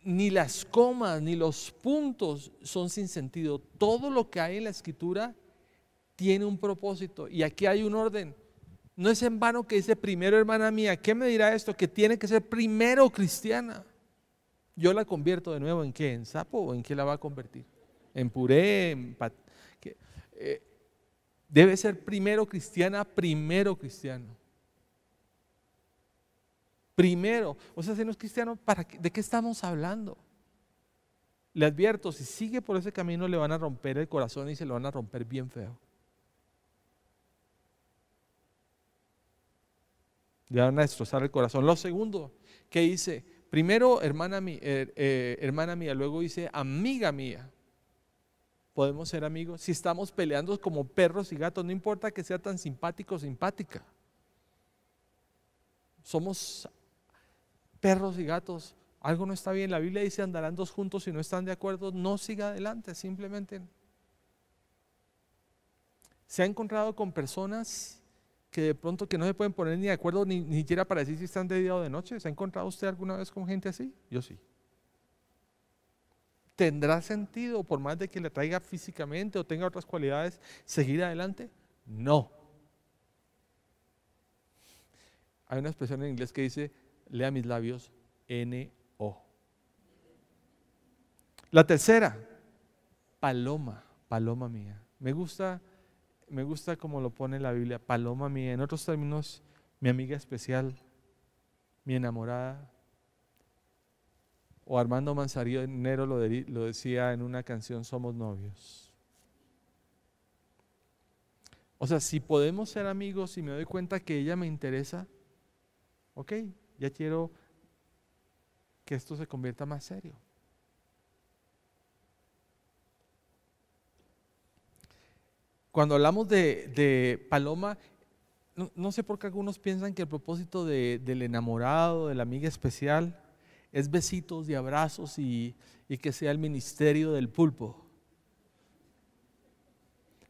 ni las comas ni los puntos son sin sentido. Todo lo que hay en la escritura tiene un propósito y aquí hay un orden. No es en vano que dice primero hermana mía, ¿qué me dirá esto? Que tiene que ser primero cristiana. Yo la convierto de nuevo en qué? ¿En sapo o en qué la va a convertir? ¿En puré? Eh, debe ser primero cristiana, primero cristiano. Primero, o sea, si no es cristiano, ¿para ¿de qué estamos hablando? Le advierto, si sigue por ese camino le van a romper el corazón y se lo van a romper bien feo. Ya van a destrozar el corazón. Lo segundo que dice? primero hermana, mía, eh, eh, hermana mía, luego dice amiga mía. Podemos ser amigos. Si estamos peleando como perros y gatos, no importa que sea tan simpático o simpática. Somos perros y gatos. Algo no está bien. La Biblia dice andarán dos juntos si no están de acuerdo. No siga adelante, simplemente. Se ha encontrado con personas que de pronto que no se pueden poner ni de acuerdo ni, ni siquiera para decir si están de día o de noche. ¿Se ha encontrado usted alguna vez con gente así? Yo sí. ¿Tendrá sentido, por más de que le traiga físicamente o tenga otras cualidades, seguir adelante? No. Hay una expresión en inglés que dice, lea mis labios, N-O. La tercera, paloma, paloma mía. Me gusta me gusta como lo pone la Biblia, paloma mía, en otros términos, mi amiga especial, mi enamorada. O Armando Manzanero lo, lo decía en una canción, Somos novios. O sea, si podemos ser amigos y me doy cuenta que ella me interesa, ok, ya quiero que esto se convierta más serio. Cuando hablamos de, Paloma, no, sé por qué algunos piensan que el propósito del enamorado, de la amiga especial, es besitos y abrazos y, que sea el ministerio del pulpo.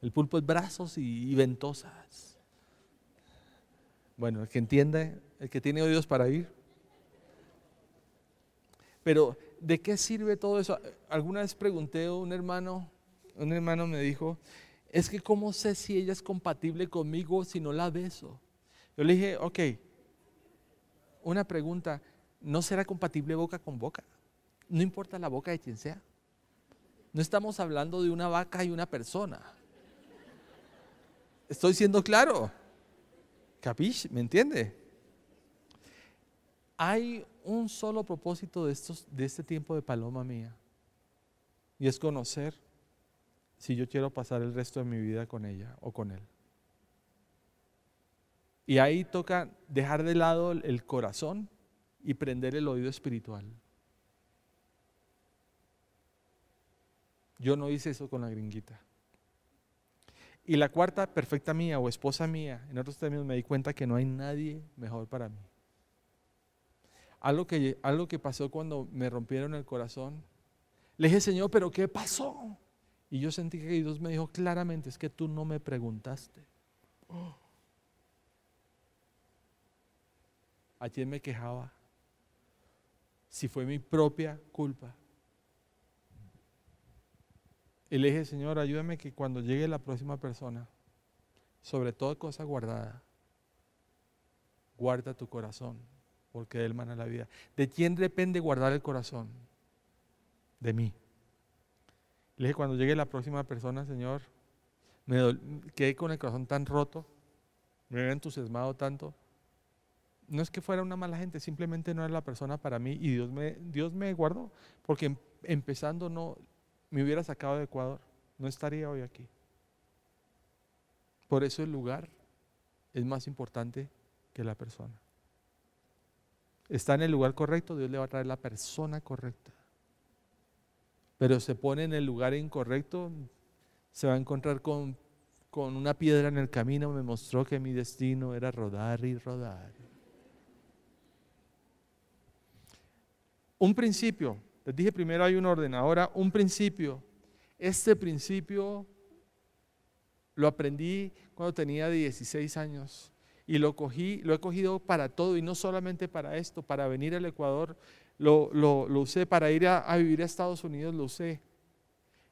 El pulpo es brazos y, y, ventosas. Bueno, el que entiende, el que tiene oídos para ir. Pero, ¿de qué sirve todo eso? Alguna vez pregunté a un hermano, un hermano me dijo, es que cómo sé si ella es compatible conmigo si no la beso. Yo le dije, ok, una pregunta, ¿no será compatible boca con boca? No importa la boca de quien sea. No estamos hablando de una vaca y una persona. Estoy siendo claro. ¿Capish? ¿Me entiende? Hay un solo propósito de, estos, de este tiempo de paloma mía. Y es conocer si yo quiero pasar el resto de mi vida con ella o con él. Y ahí toca dejar de lado el corazón y prender el oído espiritual. Yo no hice eso con la gringuita. Y la cuarta, perfecta mía o esposa mía, en otros términos me di cuenta que no hay nadie mejor para mí. Algo que, que pasó cuando me rompieron el corazón, le dije, Señor, pero ¿qué pasó? Y yo sentí que Dios me dijo claramente, es que tú no me preguntaste. a quién me quejaba si fue mi propia culpa. Y le dije, Señor, ayúdame que cuando llegue la próxima persona, sobre todo cosa guardada, guarda tu corazón, porque él mana la vida. ¿De quién depende guardar el corazón? De mí. Le dije, cuando llegue la próxima persona, Señor, me quedé con el corazón tan roto, me había entusiasmado tanto. No es que fuera una mala gente, simplemente no era la persona para mí y Dios me, Dios me guardó, porque em-, empezando no me hubiera sacado de Ecuador, no estaría hoy aquí. Por eso el lugar es más importante que la persona. Está en el lugar correcto, Dios le va a traer la persona correcta pero se pone en el lugar incorrecto, se va a encontrar con, una piedra en el camino. Me mostró que mi destino era rodar y rodar. Un principio, les dije primero hay un orden, ahora un principio. Este principio lo aprendí cuando tenía 16 años y lo cogí, lo he cogido para todo y no solamente para esto, para venir al Ecuador lo, lo, usé, para ir a, vivir a Estados Unidos lo usé.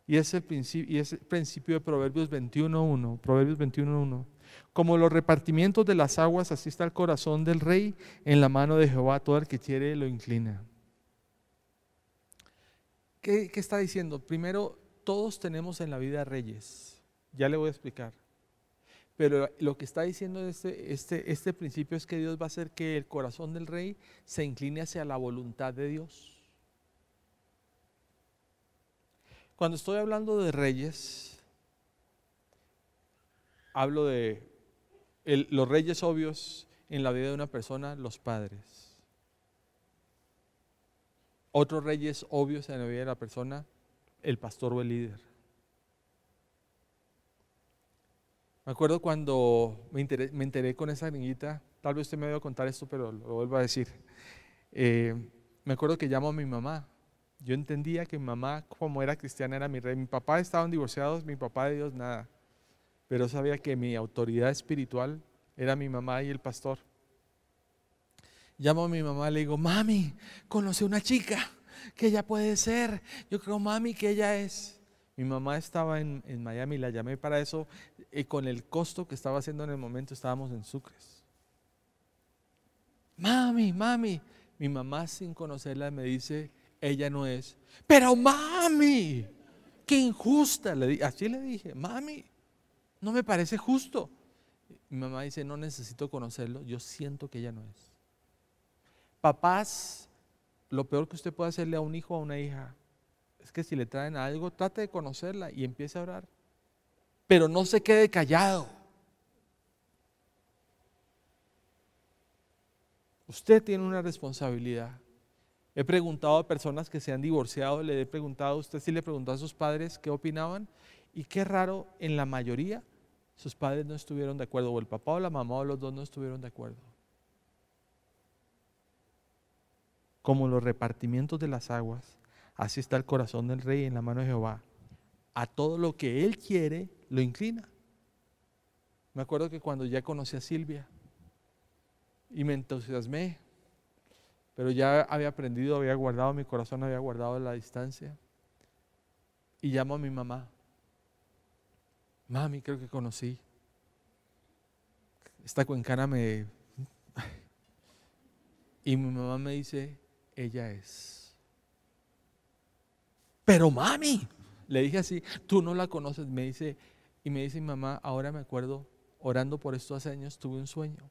Y es el principio, y es principio de Proverbios 21.1, Proverbios 21.1. Como los repartimientos de las aguas, así está el corazón del rey en la mano de Jehová, todo el que quiere lo inclina. ¿Qué, qué está diciendo? Primero, todos tenemos en la vida reyes. Ya le voy a explicar. Pero lo que está diciendo este, este, este principio es que Dios va a hacer que el corazón del rey se incline hacia la voluntad de Dios. Cuando estoy hablando de reyes, hablo de los reyes obvios en la vida de una persona, los padres. Otros reyes obvios en la vida de la persona, el pastor o el líder. Me acuerdo cuando me enteré, con esa niñita, tal vez usted me ido a contar esto, pero lo vuelvo a decir. Eh, me acuerdo que llamo a mi mamá. Yo entendía que mi mamá, como era cristiana, era mi rey. Mi papá estaban divorciados, mi papá de Dios nada. Pero sabía que mi autoridad espiritual era mi mamá y el pastor. Llamo a mi mamá, le digo, mami, conocí una chica que ella puede ser. Yo creo, mami, que ella es. Mi mamá estaba en, en Miami, la llamé para eso y con el costo que estaba haciendo en el momento estábamos en Sucres. Mami, mami, mi mamá sin conocerla me dice, ella no es. Pero mami, qué injusta. Le así le dije, mami, no me parece justo. Mi mamá dice, no necesito conocerlo, yo siento que ella no es. Papás, lo peor que usted puede hacerle a un hijo o a una hija es que si le traen algo, trate de conocerla y empiece a orar pero no se quede callado. Usted tiene una responsabilidad. He preguntado a personas que se han divorciado, le he preguntado, a usted si le preguntó a sus padres qué opinaban y qué raro, en la mayoría sus padres no estuvieron de acuerdo, o el papá o la mamá o los dos no estuvieron de acuerdo. Como los repartimientos de las aguas, así está el corazón del rey en la mano de Jehová, a todo lo que Él quiere, lo inclina. Me acuerdo que cuando ya conocí a Silvia y me entusiasmé, pero ya había aprendido, había guardado mi corazón, había guardado la distancia. Y llamo a mi mamá. Mami, creo que conocí. Esta cuencana me... Y mi mamá me dice, ella es. Pero mami, le dije así, tú no la conoces, me dice, y me dice mamá, ahora me acuerdo, orando por esto hace años, tuve un sueño.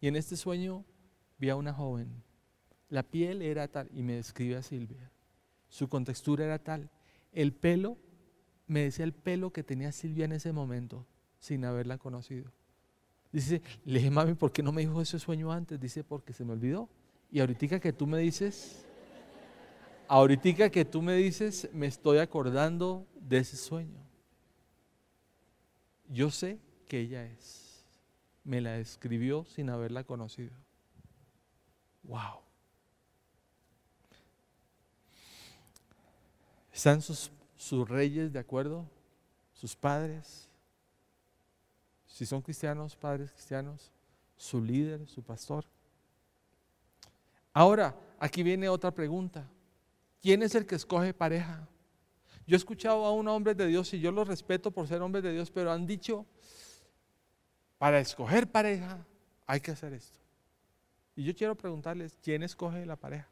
Y en este sueño vi a una joven. La piel era tal, y me describe a Silvia. Su contextura era tal. El pelo, me decía el pelo que tenía Silvia en ese momento, sin haberla conocido. Dice, le dije, mami, ¿por qué no me dijo ese sueño antes? Dice, porque se me olvidó. Y ahorita que tú me dices, Ahorita que tú me dices, me estoy acordando de ese sueño. Yo sé que ella es. Me la escribió sin haberla conocido. Wow. ¿Están sus, sus reyes de acuerdo? ¿Sus padres? Si son cristianos, padres cristianos, su líder, su pastor. Ahora, aquí viene otra pregunta. ¿Quién es el que escoge pareja? Yo he escuchado a un hombre de Dios y yo lo respeto por ser hombre de Dios, pero han dicho, para escoger pareja hay que hacer esto. Y yo quiero preguntarles, ¿quién escoge la pareja?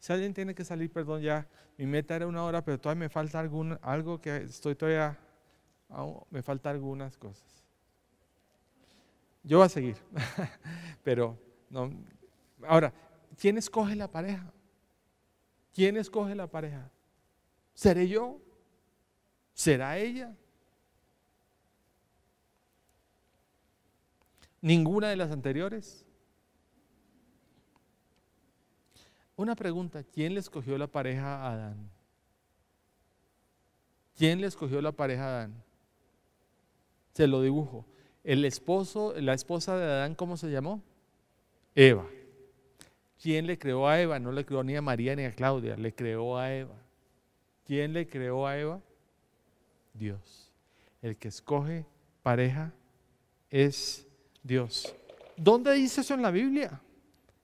Si alguien tiene que salir, perdón, ya mi meta era una hora, pero todavía me falta algún, algo que estoy todavía, me falta algunas cosas. Yo voy a seguir, pero no. Ahora, ¿quién escoge la pareja? ¿Quién escoge la pareja? ¿Seré yo? ¿Será ella? ¿Ninguna de las anteriores? Una pregunta, ¿quién le escogió la pareja a Adán? ¿Quién le escogió la pareja a Adán? Se lo dibujo. El esposo, la esposa de Adán, ¿cómo se llamó? Eva. ¿Quién le creó a Eva? No le creó ni a María ni a Claudia, le creó a Eva. ¿Quién le creó a Eva? Dios. El que escoge pareja es Dios. ¿Dónde dice eso en la Biblia?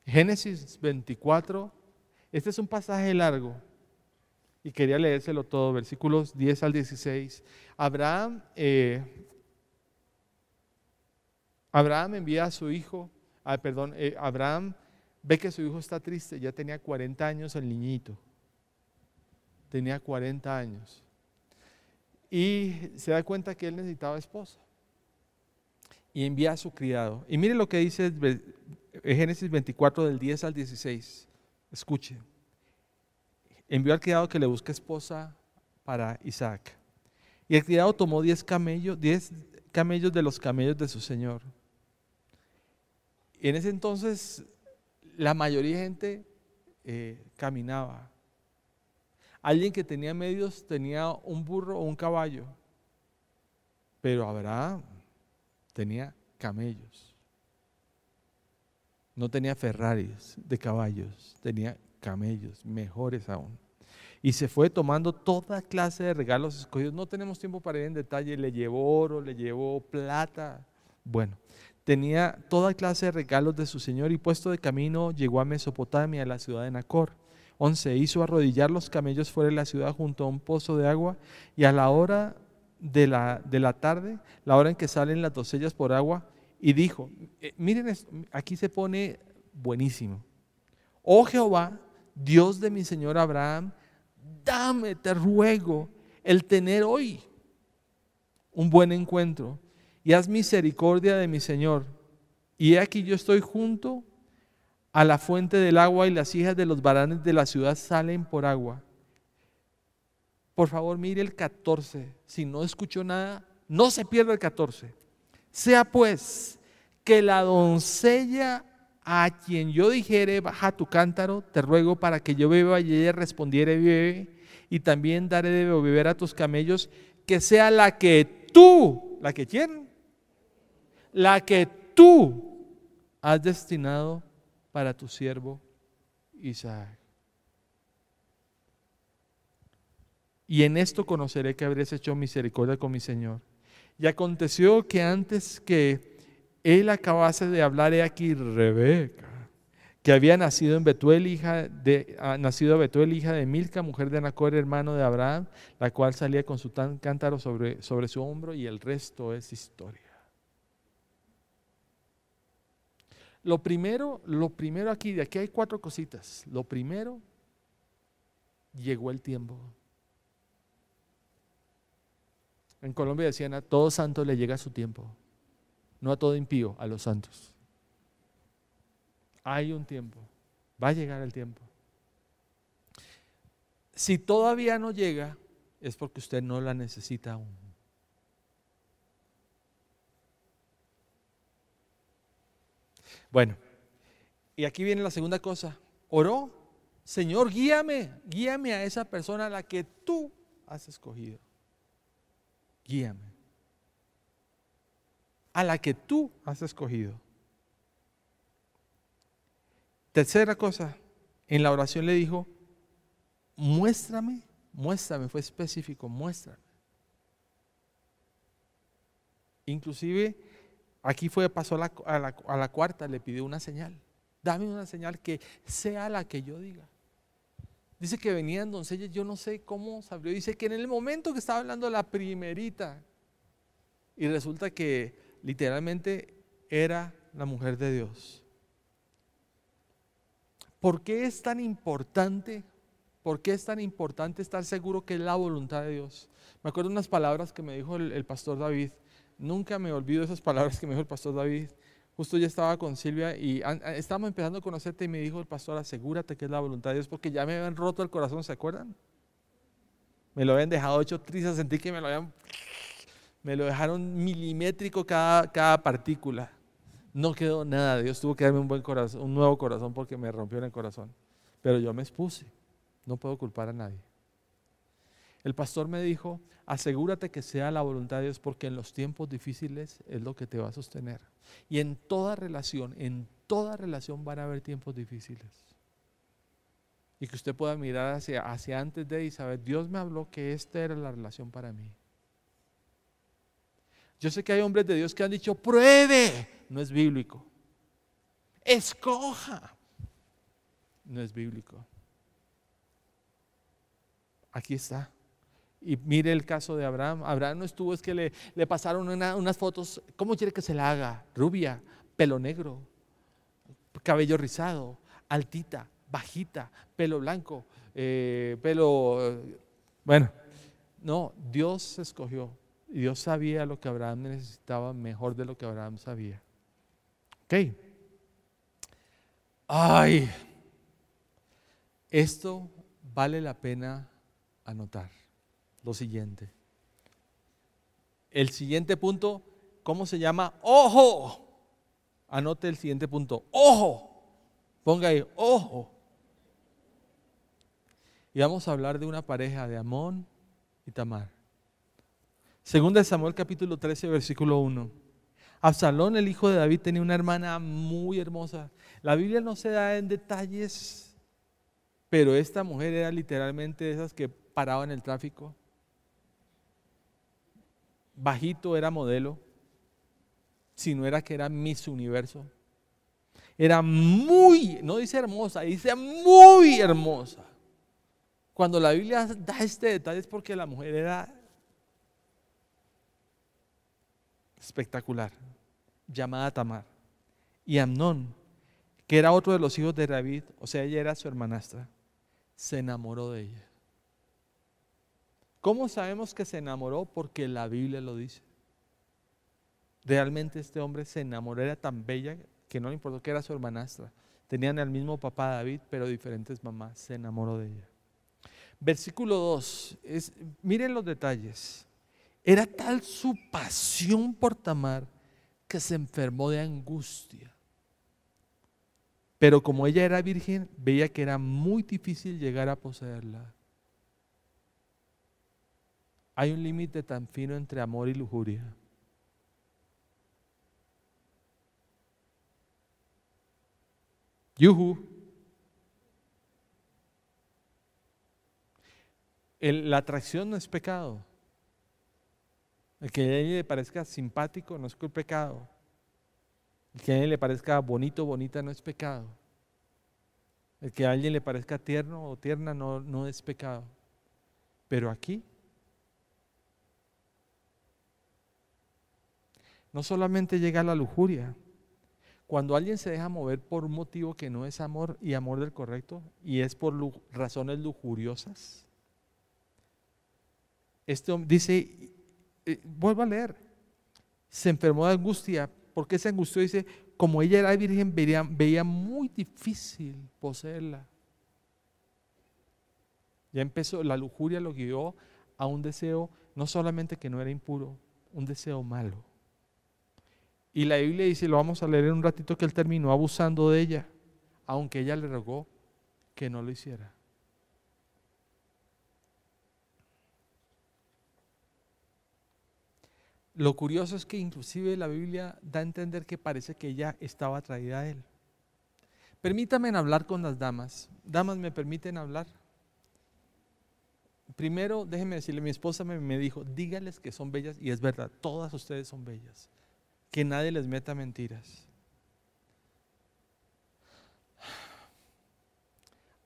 Génesis 24. Este es un pasaje largo y quería leérselo todo, versículos 10 al 16. Abraham, eh, Abraham envía a su hijo, ah, perdón, eh, Abraham ve que su hijo está triste, ya tenía 40 años el niñito, tenía 40 años, y se da cuenta que él necesitaba esposa, y envía a su criado. Y mire lo que dice eh, Génesis 24 del 10 al 16, Escuche. envió al criado que le busque esposa para Isaac. Y el criado tomó 10 camellos, 10 camellos de los camellos de su señor. En ese entonces la mayoría de gente eh, caminaba. Alguien que tenía medios tenía un burro o un caballo, pero Abraham tenía camellos. No tenía Ferraris de caballos, tenía camellos, mejores aún. Y se fue tomando toda clase de regalos escogidos. No tenemos tiempo para ir en detalle. Le llevó oro, le llevó plata. Bueno, tenía toda clase de regalos de su señor y puesto de camino llegó a Mesopotamia, a la ciudad de Nacor. 11. Hizo arrodillar los camellos fuera de la ciudad junto a un pozo de agua y a la hora de la, tarde, la hora en que salen las doncellas por agua, y dijo, eh, miren, aquí se pone buenísimo. Oh Jehová, Dios de mi señor Abraham, dame, te ruego, el tener hoy un buen encuentro y haz misericordia de mi Señor. Y he aquí yo estoy junto a la fuente del agua y las hijas de los baranes de la ciudad salen por agua. Por favor, mire el 14. Si no escucho nada, no se pierda el 14. Sea pues que la doncella a quien yo dijere, baja tu cántaro, te ruego para que yo beba, y ella respondiere, bebe, y también daré de beber a tus camellos, que sea la que tú, la que quieres la que tú has destinado para tu siervo Isaac. Y en esto conoceré que habrías hecho misericordia con mi Señor. Y aconteció que antes que él acabase de hablar, he aquí Rebeca, que había nacido en Betuel, hija de, ah, Betuel, hija de Milca, mujer de Anacor, hermano de Abraham, la cual salía con su cántaro sobre, sobre su hombro, y el resto es historia. Lo primero, lo primero aquí, de aquí hay cuatro cositas. Lo primero, llegó el tiempo. En Colombia decían, a todo santo le llega su tiempo, no a todo impío, a los santos. Hay un tiempo, va a llegar el tiempo. Si todavía no llega, es porque usted no la necesita aún. Bueno, y aquí viene la segunda cosa. Oró, Señor, guíame, guíame a esa persona a la que tú has escogido. Guíame. A la que tú has escogido. Tercera cosa, en la oración le dijo, muéstrame, muéstrame, fue específico, muéstrame. Inclusive Aquí fue, pasó a la, cuarta, le pidió una señal. Dame una señal que sea la que yo diga. Dice que venían doncellas, yo no sé cómo salió. Dice que en el momento que estaba hablando la primerita, y resulta que literalmente era la mujer de Dios. ¿Por qué es tan importante? ¿Por qué es tan importante estar seguro que es la voluntad de Dios? Me acuerdo unas palabras que me dijo el pastor David Nunca me olvido esas palabras que me dijo el pastor David. Justo yo estaba con Silvia y estábamos empezando a conocerte y me dijo el pastor, asegúrate que es la voluntad de Dios porque ya me habían roto el corazón, ¿se acuerdan? Me lo habían dejado hecho trizas, sentí que me lo habían... Me lo dejaron milimétrico cada, cada partícula. No quedó nada. Dios tuvo que darme un buen corazón, un nuevo corazón porque me rompió en el corazón. Pero yo me expuse. No puedo culpar a nadie. El pastor me dijo, asegúrate que sea la voluntad de Dios porque en los tiempos difíciles es lo que te va a sostener. Y en toda relación, en toda relación van a haber tiempos difíciles. Y que usted pueda mirar hacia, hacia antes de Isabel Dios me habló que esta era la relación para mí. Yo sé que hay hombres de Dios que han dicho, pruebe, no es bíblico. Escoja, no es bíblico. Aquí está. Y mire el caso de Abraham. Abraham no estuvo, es que le, pasaron unas fotos. ¿Cómo quiere que se la haga? Rubia, pelo negro, cabello rizado, altita, bajita, pelo blanco, eh, pelo... Bueno, no, Dios escogió. Dios sabía lo que Abraham necesitaba mejor de lo que Abraham sabía. ¿Ok? Ay, esto vale la pena anotar lo siguiente. El siguiente punto, ¿cómo se llama? Ojo. Anote el siguiente punto. Ojo. Ponga ahí, ojo. Y vamos a hablar de una pareja de Amón y Tamar. Segunda de Samuel capítulo 13, versículo 1. Absalón, el hijo de David, tenía una hermana muy hermosa. La Biblia no se da en detalles, pero esta mujer era literalmente de esas que paraban el tráfico bajito era modelo, si no era que era Miss Universo. Era muy, no dice hermosa, dice muy hermosa. Cuando la Biblia da este detalle es porque la mujer era espectacular, llamada Tamar. Y Amnón, que era otro de los hijos de David, o sea, ella era su hermanastra, se enamoró de ella. ¿Cómo sabemos que se enamoró? Porque la Biblia lo dice. Realmente este hombre se enamoró, era tan bella que no le importó que era su hermanastra. Tenían el mismo papá David, pero diferentes mamás. Se enamoró de ella. Versículo 2. miren los detalles. Era tal su pasión por Tamar que se enfermó de angustia. Pero como ella era virgen, veía que era muy difícil llegar a poseerla. Hay un límite tan fino entre amor y lujuria. Yuhu. la atracción no es pecado. El que a ella le parezca simpático no es pecado. El que a alguien le parezca bonito, bonita no es pecado. El que a alguien le parezca tierno o tierna no es pecado. Pero aquí No solamente llega a la lujuria. Cuando alguien se deja mover por un motivo que no es amor y amor del correcto, y es por razones lujuriosas, esto dice, eh, vuelvo a leer, se enfermó de angustia, porque se angustió, dice, como ella era virgen, veía muy difícil poseerla. Ya empezó, la lujuria lo guió a un deseo no solamente que no era impuro, un deseo malo. Y la Biblia dice, lo vamos a leer en un ratito, que él terminó abusando de ella, aunque ella le rogó que no lo hiciera. Lo curioso es que inclusive la Biblia da a entender que parece que ella estaba atraída a él. Permítanme hablar con las damas. Damas, ¿me permiten hablar? Primero, déjenme decirle, mi esposa me, me dijo, dígales que son bellas y es verdad, todas ustedes son bellas que nadie les meta mentiras.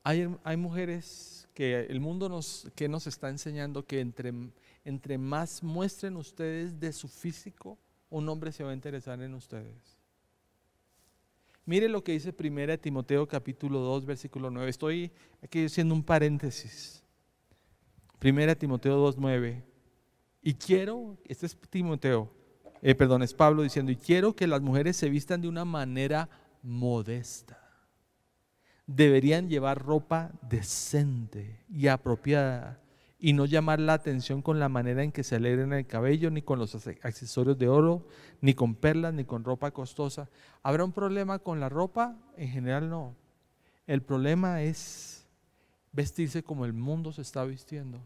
Hay, mujeres que el mundo nos, que nos está enseñando que entre, entre más muestren ustedes de su físico, un hombre se va a interesar en ustedes. Mire lo que dice 1 Timoteo capítulo 2 versículo 9. Estoy aquí haciendo un paréntesis. 1 Timoteo 2, 9. Y quiero, este es Timoteo, eh, perdón, es Pablo diciendo, y quiero que las mujeres se vistan de una manera modesta. Deberían llevar ropa decente y apropiada y no llamar la atención con la manera en que se alegren el cabello, ni con los accesorios de oro, ni con perlas, ni con ropa costosa. ¿Habrá un problema con la ropa? En general no. El problema es vestirse como el mundo se está vistiendo.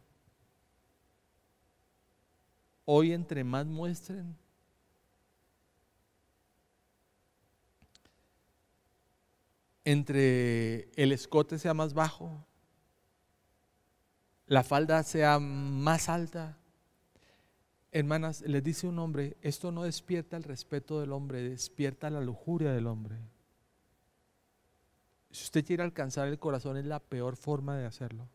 Hoy entre más muestren, entre el escote sea más bajo, la falda sea más alta. Hermanas, les dice un hombre, esto no despierta el respeto del hombre, despierta la lujuria del hombre. Si usted quiere alcanzar el corazón es la peor forma de hacerlo.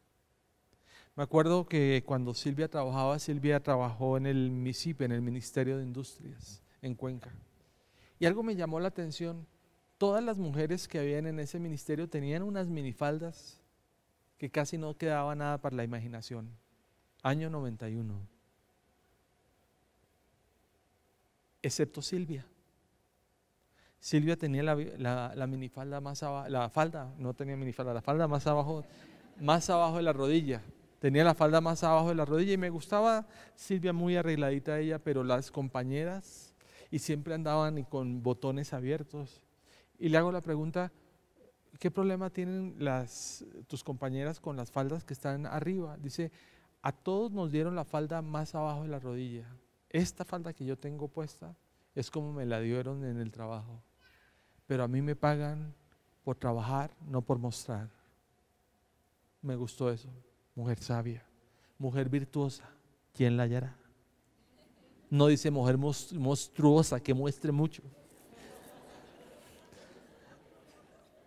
Me acuerdo que cuando Silvia trabajaba, Silvia trabajó en el MISIP, en el Ministerio de Industrias, en Cuenca. Y algo me llamó la atención todas las mujeres que habían en ese ministerio tenían unas minifaldas que casi no quedaba nada para la imaginación. Año 91. Excepto Silvia. Silvia tenía la, minifalda más abajo, la falda, no tenía minifalda, la falda más abajo, más abajo de la rodilla. Tenía la falda más abajo de la rodilla y me gustaba Silvia muy arregladita ella, pero las compañeras y siempre andaban con botones abiertos y le hago la pregunta, ¿qué problema tienen las, tus compañeras con las faldas que están arriba? Dice, a todos nos dieron la falda más abajo de la rodilla. Esta falda que yo tengo puesta es como me la dieron en el trabajo. Pero a mí me pagan por trabajar, no por mostrar. Me gustó eso. Mujer sabia, mujer virtuosa, ¿quién la hallará? No dice mujer monstruosa que muestre mucho.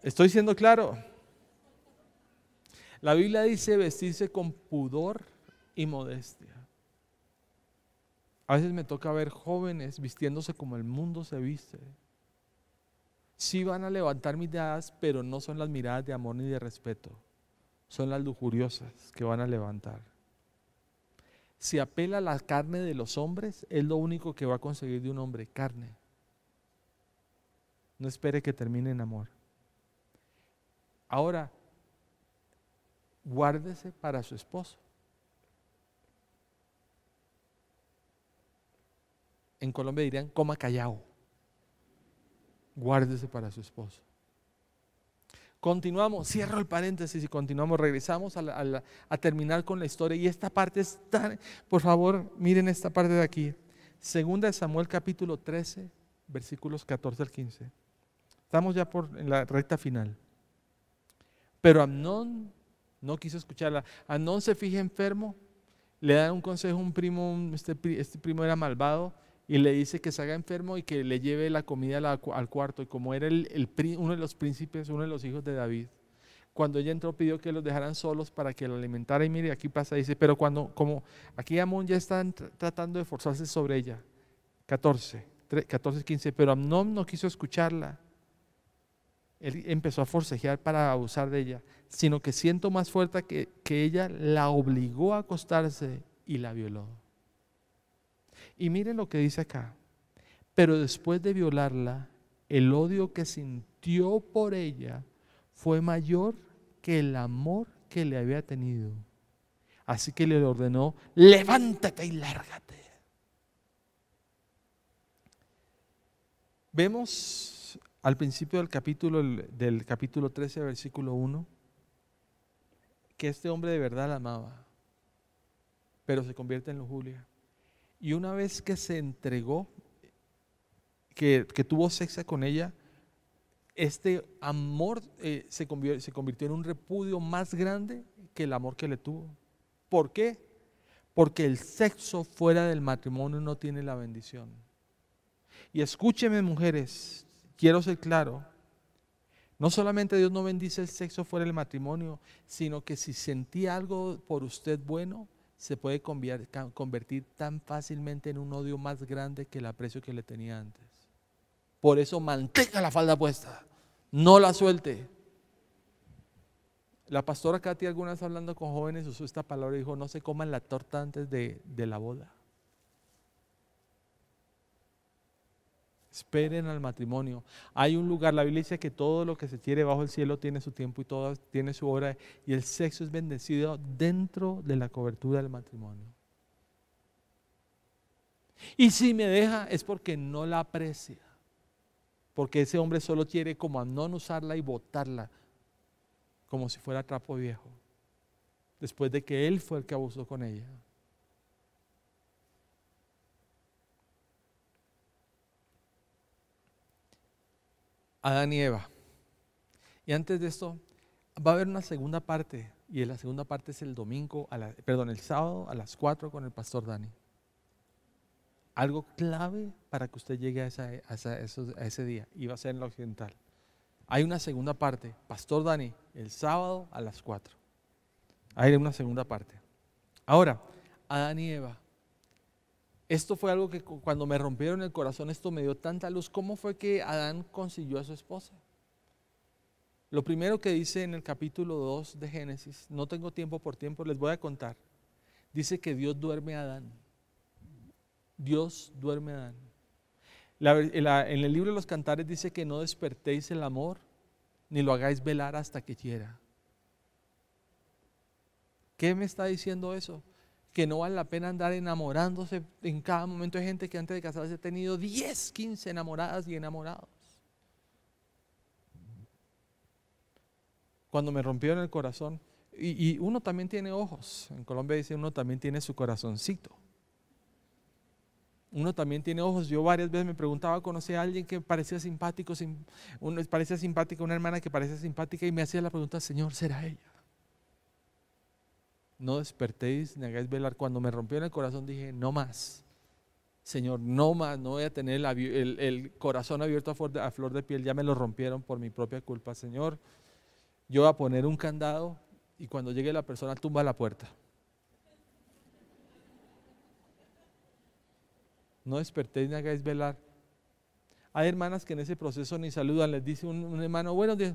¿Estoy siendo claro? La Biblia dice vestirse con pudor y modestia. A veces me toca ver jóvenes vistiéndose como el mundo se viste. Sí van a levantar miradas, pero no son las miradas de amor ni de respeto. Son las lujuriosas que van a levantar. Si apela a la carne de los hombres, es lo único que va a conseguir de un hombre, carne. No espere que termine en amor. Ahora, guárdese para su esposo. En Colombia dirían, coma callao. Guárdese para su esposo. Continuamos, cierro el paréntesis y continuamos, regresamos a, terminar con la historia. Y esta parte está, por favor, miren esta parte de aquí. Segunda de Samuel capítulo 13, versículos 14 al 15. Estamos ya por, en la recta final. Pero Amnón no quiso escucharla. Amnón se fija enfermo, le da un consejo a un primo, este, este, primo era malvado, y le dice que se haga enfermo y que le lleve la comida al, cuarto. Y como era uno de los príncipes, uno de los hijos de David, cuando ella entró pidió que los dejaran solos para que la alimentara. Y mire, aquí pasa, dice, pero cuando, como aquí Amón ya están tratando de forzarse sobre ella. 14, 14, 15, pero Amnón no quiso escucharla él empezó a forcejear para abusar de ella, sino que siento más fuerte que, ella la obligó a acostarse y la violó. Y miren lo que dice acá. Pero después de violarla, el odio que sintió por ella fue mayor que el amor que le había tenido. Así que le ordenó, levántate y lárgate. Vemos al principio del capítulo, del capítulo 13, versículo 1, que este hombre de verdad la amaba, pero se convierte en lujuria. Y una vez que se entregó, que, tuvo sexo con ella, este amor eh, se, se convirtió en un repudio más grande que el amor que le tuvo. ¿Por qué? Porque el sexo fuera del matrimonio no tiene la bendición. Y escúcheme mujeres, quiero ser claro, no solamente Dios no bendice el sexo fuera del matrimonio, sino que si sentía algo por usted bueno, se puede convertir tan fácilmente en un odio más grande que el aprecio que le tenía antes. Por eso mantenga la falda puesta, no la suelte. La pastora Katy algunas hablando con jóvenes usó esta palabra y dijo, no se coman la torta antes de, de la boda. Esperen al matrimonio. Hay un lugar, la Biblia dice que todo lo que se quiere bajo el cielo tiene su tiempo y todo tiene su hora. Y el sexo es bendecido dentro de la cobertura del matrimonio. Y si me deja es porque no la aprecia. Porque ese hombre solo quiere como a no usarla y botarla como si fuera trapo viejo. Después de que él fue el que abusó con ella. Adán y Eva. Y antes de esto, va a haber una segunda parte. Y la segunda parte es el domingo, perdón, el sábado a las 4 con el pastor Dani. Algo clave para que usted llegue a, a ese día. Y va a ser en la occidental. Hay una segunda parte, Pastor Dani, el sábado a las 4. Hay una segunda parte. Ahora, Adán y Eva. Esto fue algo que cuando me rompieron el corazón, esto me dio tanta luz. ¿Cómo fue que Adán consiguió a su esposa? Lo primero que dice en el capítulo 2 de Génesis, no tengo tiempo por tiempo, les voy a contar. Dice que Dios duerme a Adán. Dios duerme a Adán. en el libro de los cantares dice que no despertéis el amor, ni lo hagáis velar hasta que quiera. ¿Qué me está diciendo eso? que no vale la pena andar enamorándose en cada momento Hay gente que antes de casarse ha tenido 10, 15 enamoradas y enamorados. Cuando me rompieron el corazón, y, uno también tiene ojos, en Colombia dice uno también tiene su corazoncito uno también tiene ojos. Yo varias veces me preguntaba, conocí a alguien que parecía simpático, una hermana que parecía simpática y me hacía la pregunta, Señor, ¿será ella? no despertéis ni hagáis velar. Cuando me rompió el corazón dije, no más. Señor, no más, no voy a tener el, corazón abierto a flor, de, piel, ya me lo rompieron por mi propia culpa, Señor. Yo voy a poner un candado y cuando llegue la persona tumba la puerta. No despertéis ni hagáis velar. Hay hermanas que en ese proceso ni saludan, les dice un, un hermano, bueno, Dios,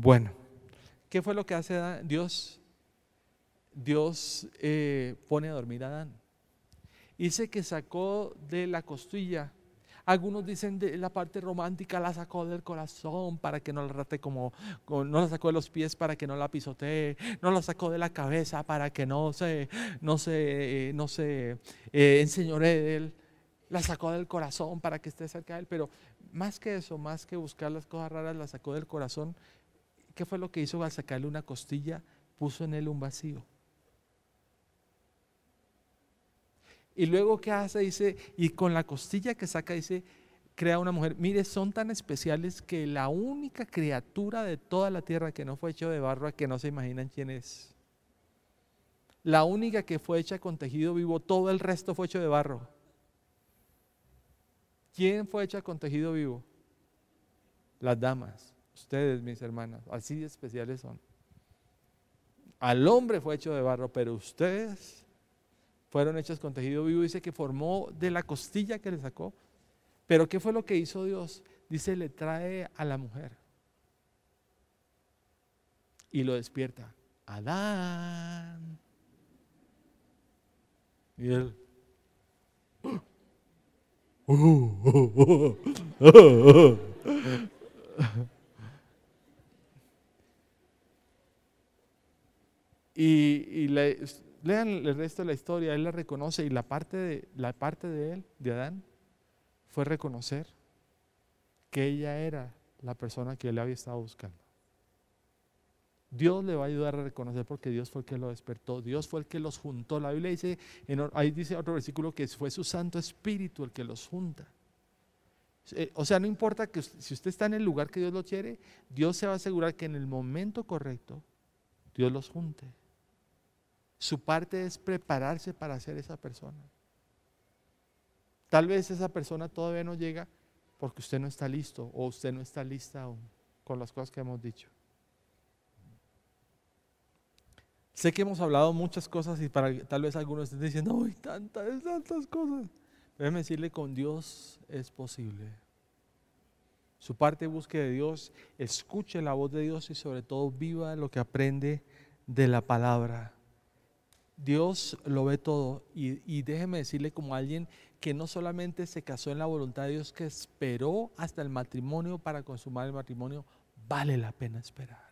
Bueno, ¿qué fue lo que hace Dios? Dios eh, pone a dormir a Adán. Dice que sacó de la costilla, algunos dicen de la parte romántica la sacó del corazón para que no la rate como, no la sacó de los pies para que no la pisotee, no la sacó de la cabeza para que no se, no se, eh, no se eh, enseñore de él, la sacó del corazón para que esté cerca de él, pero más que eso, más que buscar las cosas raras, la sacó del corazón ¿Qué fue lo que hizo al sacarle una costilla? Puso en él un vacío. Y luego, ¿qué hace? Dice, y con la costilla que saca, dice, crea una mujer. Mire, son tan especiales que la única criatura de toda la tierra que no fue hecha de barro, que no se imaginan quién es. La única que fue hecha con tejido vivo, todo el resto fue hecho de barro. ¿Quién fue hecha con tejido vivo? Las damas. Ustedes, mis hermanas, así especiales son. Al hombre fue hecho de barro, pero ustedes fueron hechos con tejido vivo. Dice que formó de la costilla que le sacó. Pero ¿qué fue lo que hizo Dios? Dice, le trae a la mujer. Y lo despierta. Adán. Y él. Y, lean el resto de la historia, él la reconoce y la parte de, la parte de él, de Adán, fue reconocer que ella era la persona que él había estado buscando. Dios le va a ayudar a reconocer porque Dios fue el que lo despertó, Dios fue el que los juntó. La Biblia dice, ahí dice otro versículo que fue su Santo Espíritu el que los junta. Eh, o sea, no importa que si usted está en el lugar que Dios lo quiere, Dios se va a asegurar que en el momento correcto Dios los junte. Su parte es prepararse para ser esa persona. Tal vez esa persona todavía no llega porque usted no está listo o usted no está lista aún con las cosas que hemos dicho. Sé que hemos hablado muchas cosas y para, tal vez algunos estén diciendo, ¡Ay, tantas, tantas cosas. Déjeme decirle, con Dios es posible. Su parte busque de Dios, escuche la voz de Dios y sobre todo viva lo que aprende de la palabra. Dios lo ve todo y, déjeme decirle como alguien que no solamente se casó en la voluntad de Dios, que esperó hasta el matrimonio para consumar el matrimonio, vale la pena esperar.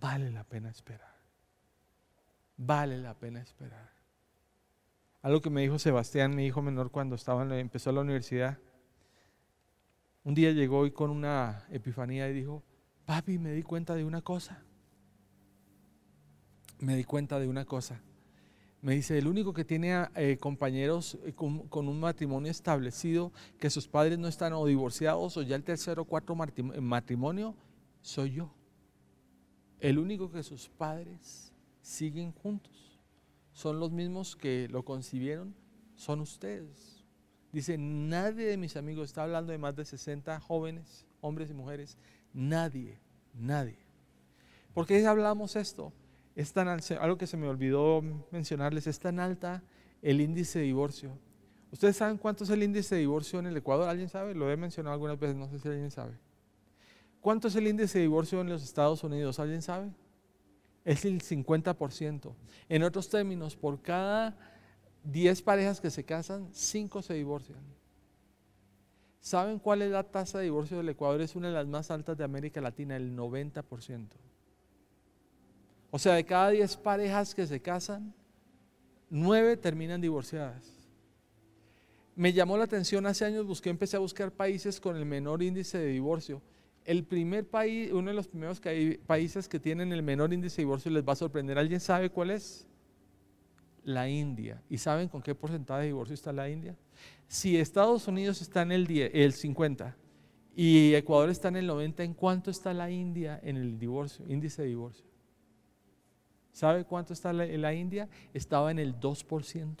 Vale la pena esperar. Vale la pena esperar. Algo que me dijo Sebastián, mi hijo menor, cuando estaba empezó la universidad. Un día llegó y con una epifanía y dijo, papi, me di cuenta de una cosa me di cuenta de una cosa. Me dice, el único que tiene eh, compañeros eh, con, un matrimonio establecido, que sus padres no están o divorciados o ya el tercero o cuarto eh, matrimonio, soy yo. El único que sus padres siguen juntos, son los mismos que lo concibieron, son ustedes. Dice, nadie de mis amigos, está hablando de más de 60 jóvenes, hombres y mujeres, nadie, nadie. ¿Por qué hablamos esto? Es tan algo que se me olvidó mencionarles, es tan alta el índice de divorcio. ¿Ustedes saben cuánto es el índice de divorcio en el Ecuador? ¿Alguien sabe? Lo he mencionado algunas veces, no sé si alguien sabe. ¿Cuánto es el índice de divorcio en los Estados Unidos? ¿Alguien sabe? Es el 50%. En otros términos, por cada 10 parejas que se casan, 5 se divorcian. ¿Saben cuál es la tasa de divorcio del Ecuador? Es una de las más altas de América Latina, el 90%. O sea, de cada 10 parejas que se casan, 9 terminan divorciadas. Me llamó la atención hace años, busqué, empecé a buscar países con el menor índice de divorcio. El primer país, uno de los primeros países que tienen el menor índice de divorcio, les va a sorprender. ¿Alguien sabe cuál es? La India. ¿Y saben con qué porcentaje de divorcio está la India? Si Estados Unidos está en el, el 50 y Ecuador está en el 90, ¿en cuánto está la India en el divorcio, índice de divorcio? ¿Sabe cuánto está la, la India? Estaba en el 2%.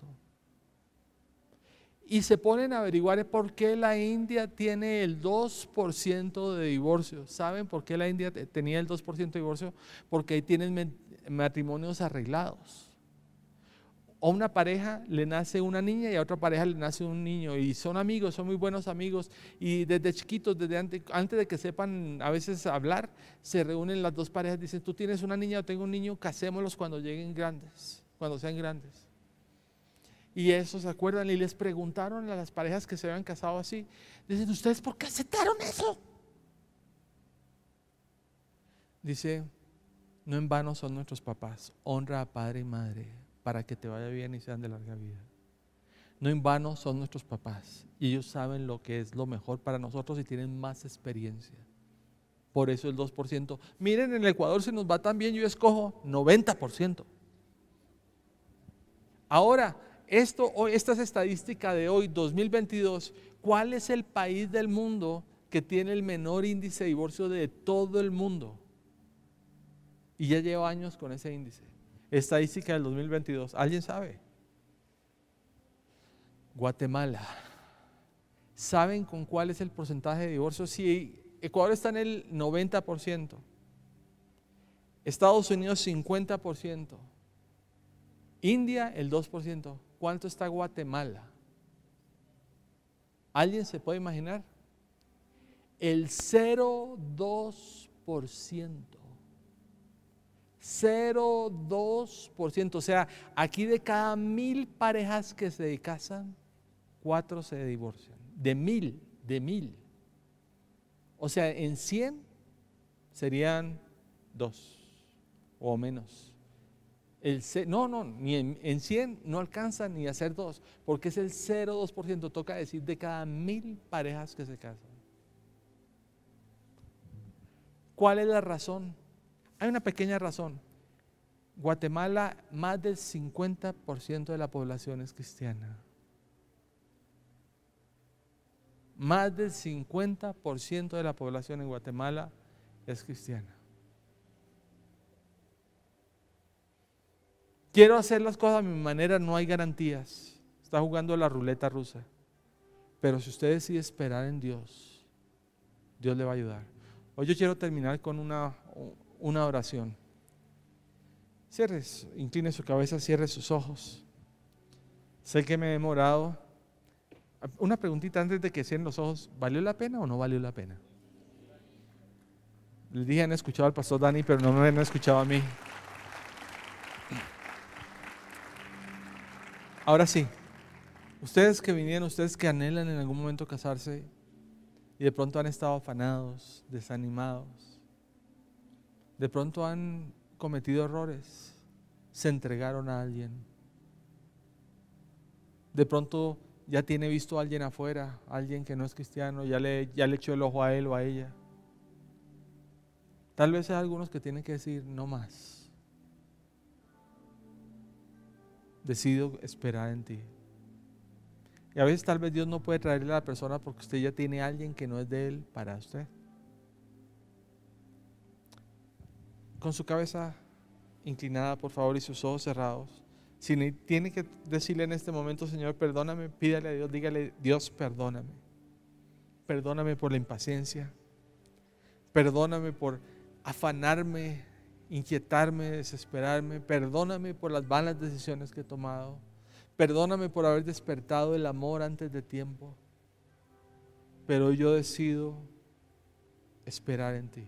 Y se ponen a averiguar por qué la India tiene el 2% de divorcio. ¿Saben por qué la India tenía el 2% de divorcio? Porque ahí tienen matrimonios arreglados a una pareja le nace una niña y a otra pareja le nace un niño y son amigos, son muy buenos amigos y desde chiquitos, desde antes, de que sepan a veces hablar, se reúnen las dos parejas, dicen, tú tienes una niña, yo tengo un niño, casémoslos cuando lleguen grandes, cuando sean grandes. Y eso se acuerdan y les preguntaron a las parejas que se habían casado así, dicen, ¿ustedes por qué aceptaron eso? Dice, no en vano son nuestros papás, honra a padre y madre para que te vaya bien y sean de larga vida. No en vano son nuestros papás y ellos saben lo que es lo mejor para nosotros y tienen más experiencia. Por eso el 2%. Miren, en el Ecuador se nos va tan bien, yo escojo 90%. Ahora, esto, esta es estadística de hoy, 2022. ¿Cuál es el país del mundo que tiene el menor índice de divorcio de todo el mundo? Y ya llevo años con ese índice. Estadística del 2022. ¿Alguien sabe? Guatemala. ¿Saben con cuál es el porcentaje de divorcio? Si Ecuador está en el 90%, Estados Unidos 50%, India el 2%. ¿Cuánto está Guatemala? ¿Alguien se puede imaginar? El 0,2%. 0,2%. O sea, aquí de cada mil parejas que se casan, cuatro se divorcian. De mil, de mil. O sea, en 100 serían dos o menos. El, no, no, ni en, cien 100 no alcanzan ni a ser dos, porque es el 0,2%, toca decir, de cada mil parejas que se casan. ¿Cuál es la razón? Hay una pequeña razón. Guatemala, más del 50% de la población es cristiana. Más del 50% de la población en Guatemala es cristiana. Quiero hacer las cosas a mi manera, no hay garantías. Está jugando la ruleta rusa. Pero si usted decide esperar en Dios, Dios le va a ayudar. Hoy yo quiero terminar con una, una oración. Cierre, incline su cabeza, cierre sus ojos. Sé que me he demorado. Una preguntita antes de que cierren los ojos, ¿valió la pena o no valió la pena? Les dije, han escuchado al pastor Dani, pero no me han escuchado a mí. Ahora sí, ustedes que vinieron, ustedes que anhelan en algún momento casarse y de pronto han estado afanados, desanimados, de pronto han cometido errores, se entregaron a alguien. De pronto ya tiene visto a alguien afuera, alguien que no es cristiano, ya le, ya le echó el ojo a él o a ella. Tal vez hay algunos que tienen que decir, no más. Decido esperar en ti. Y a veces tal vez Dios no puede traerle a la persona porque usted ya tiene a alguien que no es de él para usted. con su cabeza inclinada, por favor, y sus ojos cerrados. Si tiene que decirle en este momento, Señor, perdóname, pídale a Dios, dígale, Dios, perdóname. Perdóname por la impaciencia. Perdóname por afanarme, inquietarme, desesperarme. Perdóname por las malas decisiones que he tomado. Perdóname por haber despertado el amor antes de tiempo. Pero yo decido esperar en ti.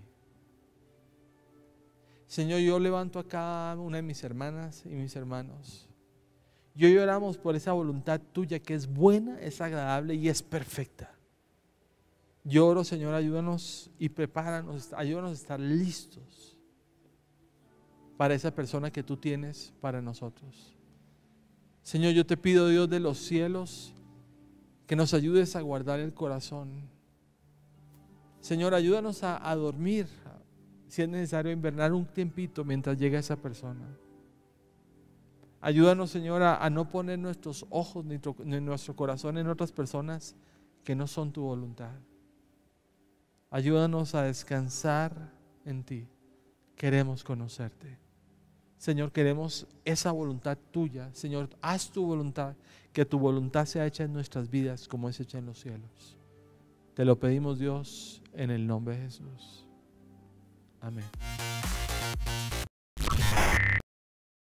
Señor, yo levanto a cada una de mis hermanas y mis hermanos. Yo lloramos por esa voluntad tuya que es buena, es agradable y es perfecta. Lloro, Señor, ayúdanos y prepáranos, ayúdanos a estar listos para esa persona que tú tienes para nosotros. Señor, yo te pido, Dios de los cielos, que nos ayudes a guardar el corazón. Señor, ayúdanos a, a dormir si es necesario, invernar un tiempito mientras llega esa persona. Ayúdanos, Señor, a, no poner nuestros ojos ni, nuestro corazón en otras personas que no son tu voluntad. Ayúdanos a descansar en ti. Queremos conocerte. Señor, queremos esa voluntad tuya. Señor, haz tu voluntad, que tu voluntad sea hecha en nuestras vidas como es hecha en los cielos. Te lo pedimos Dios en el nombre de Jesús. Amén.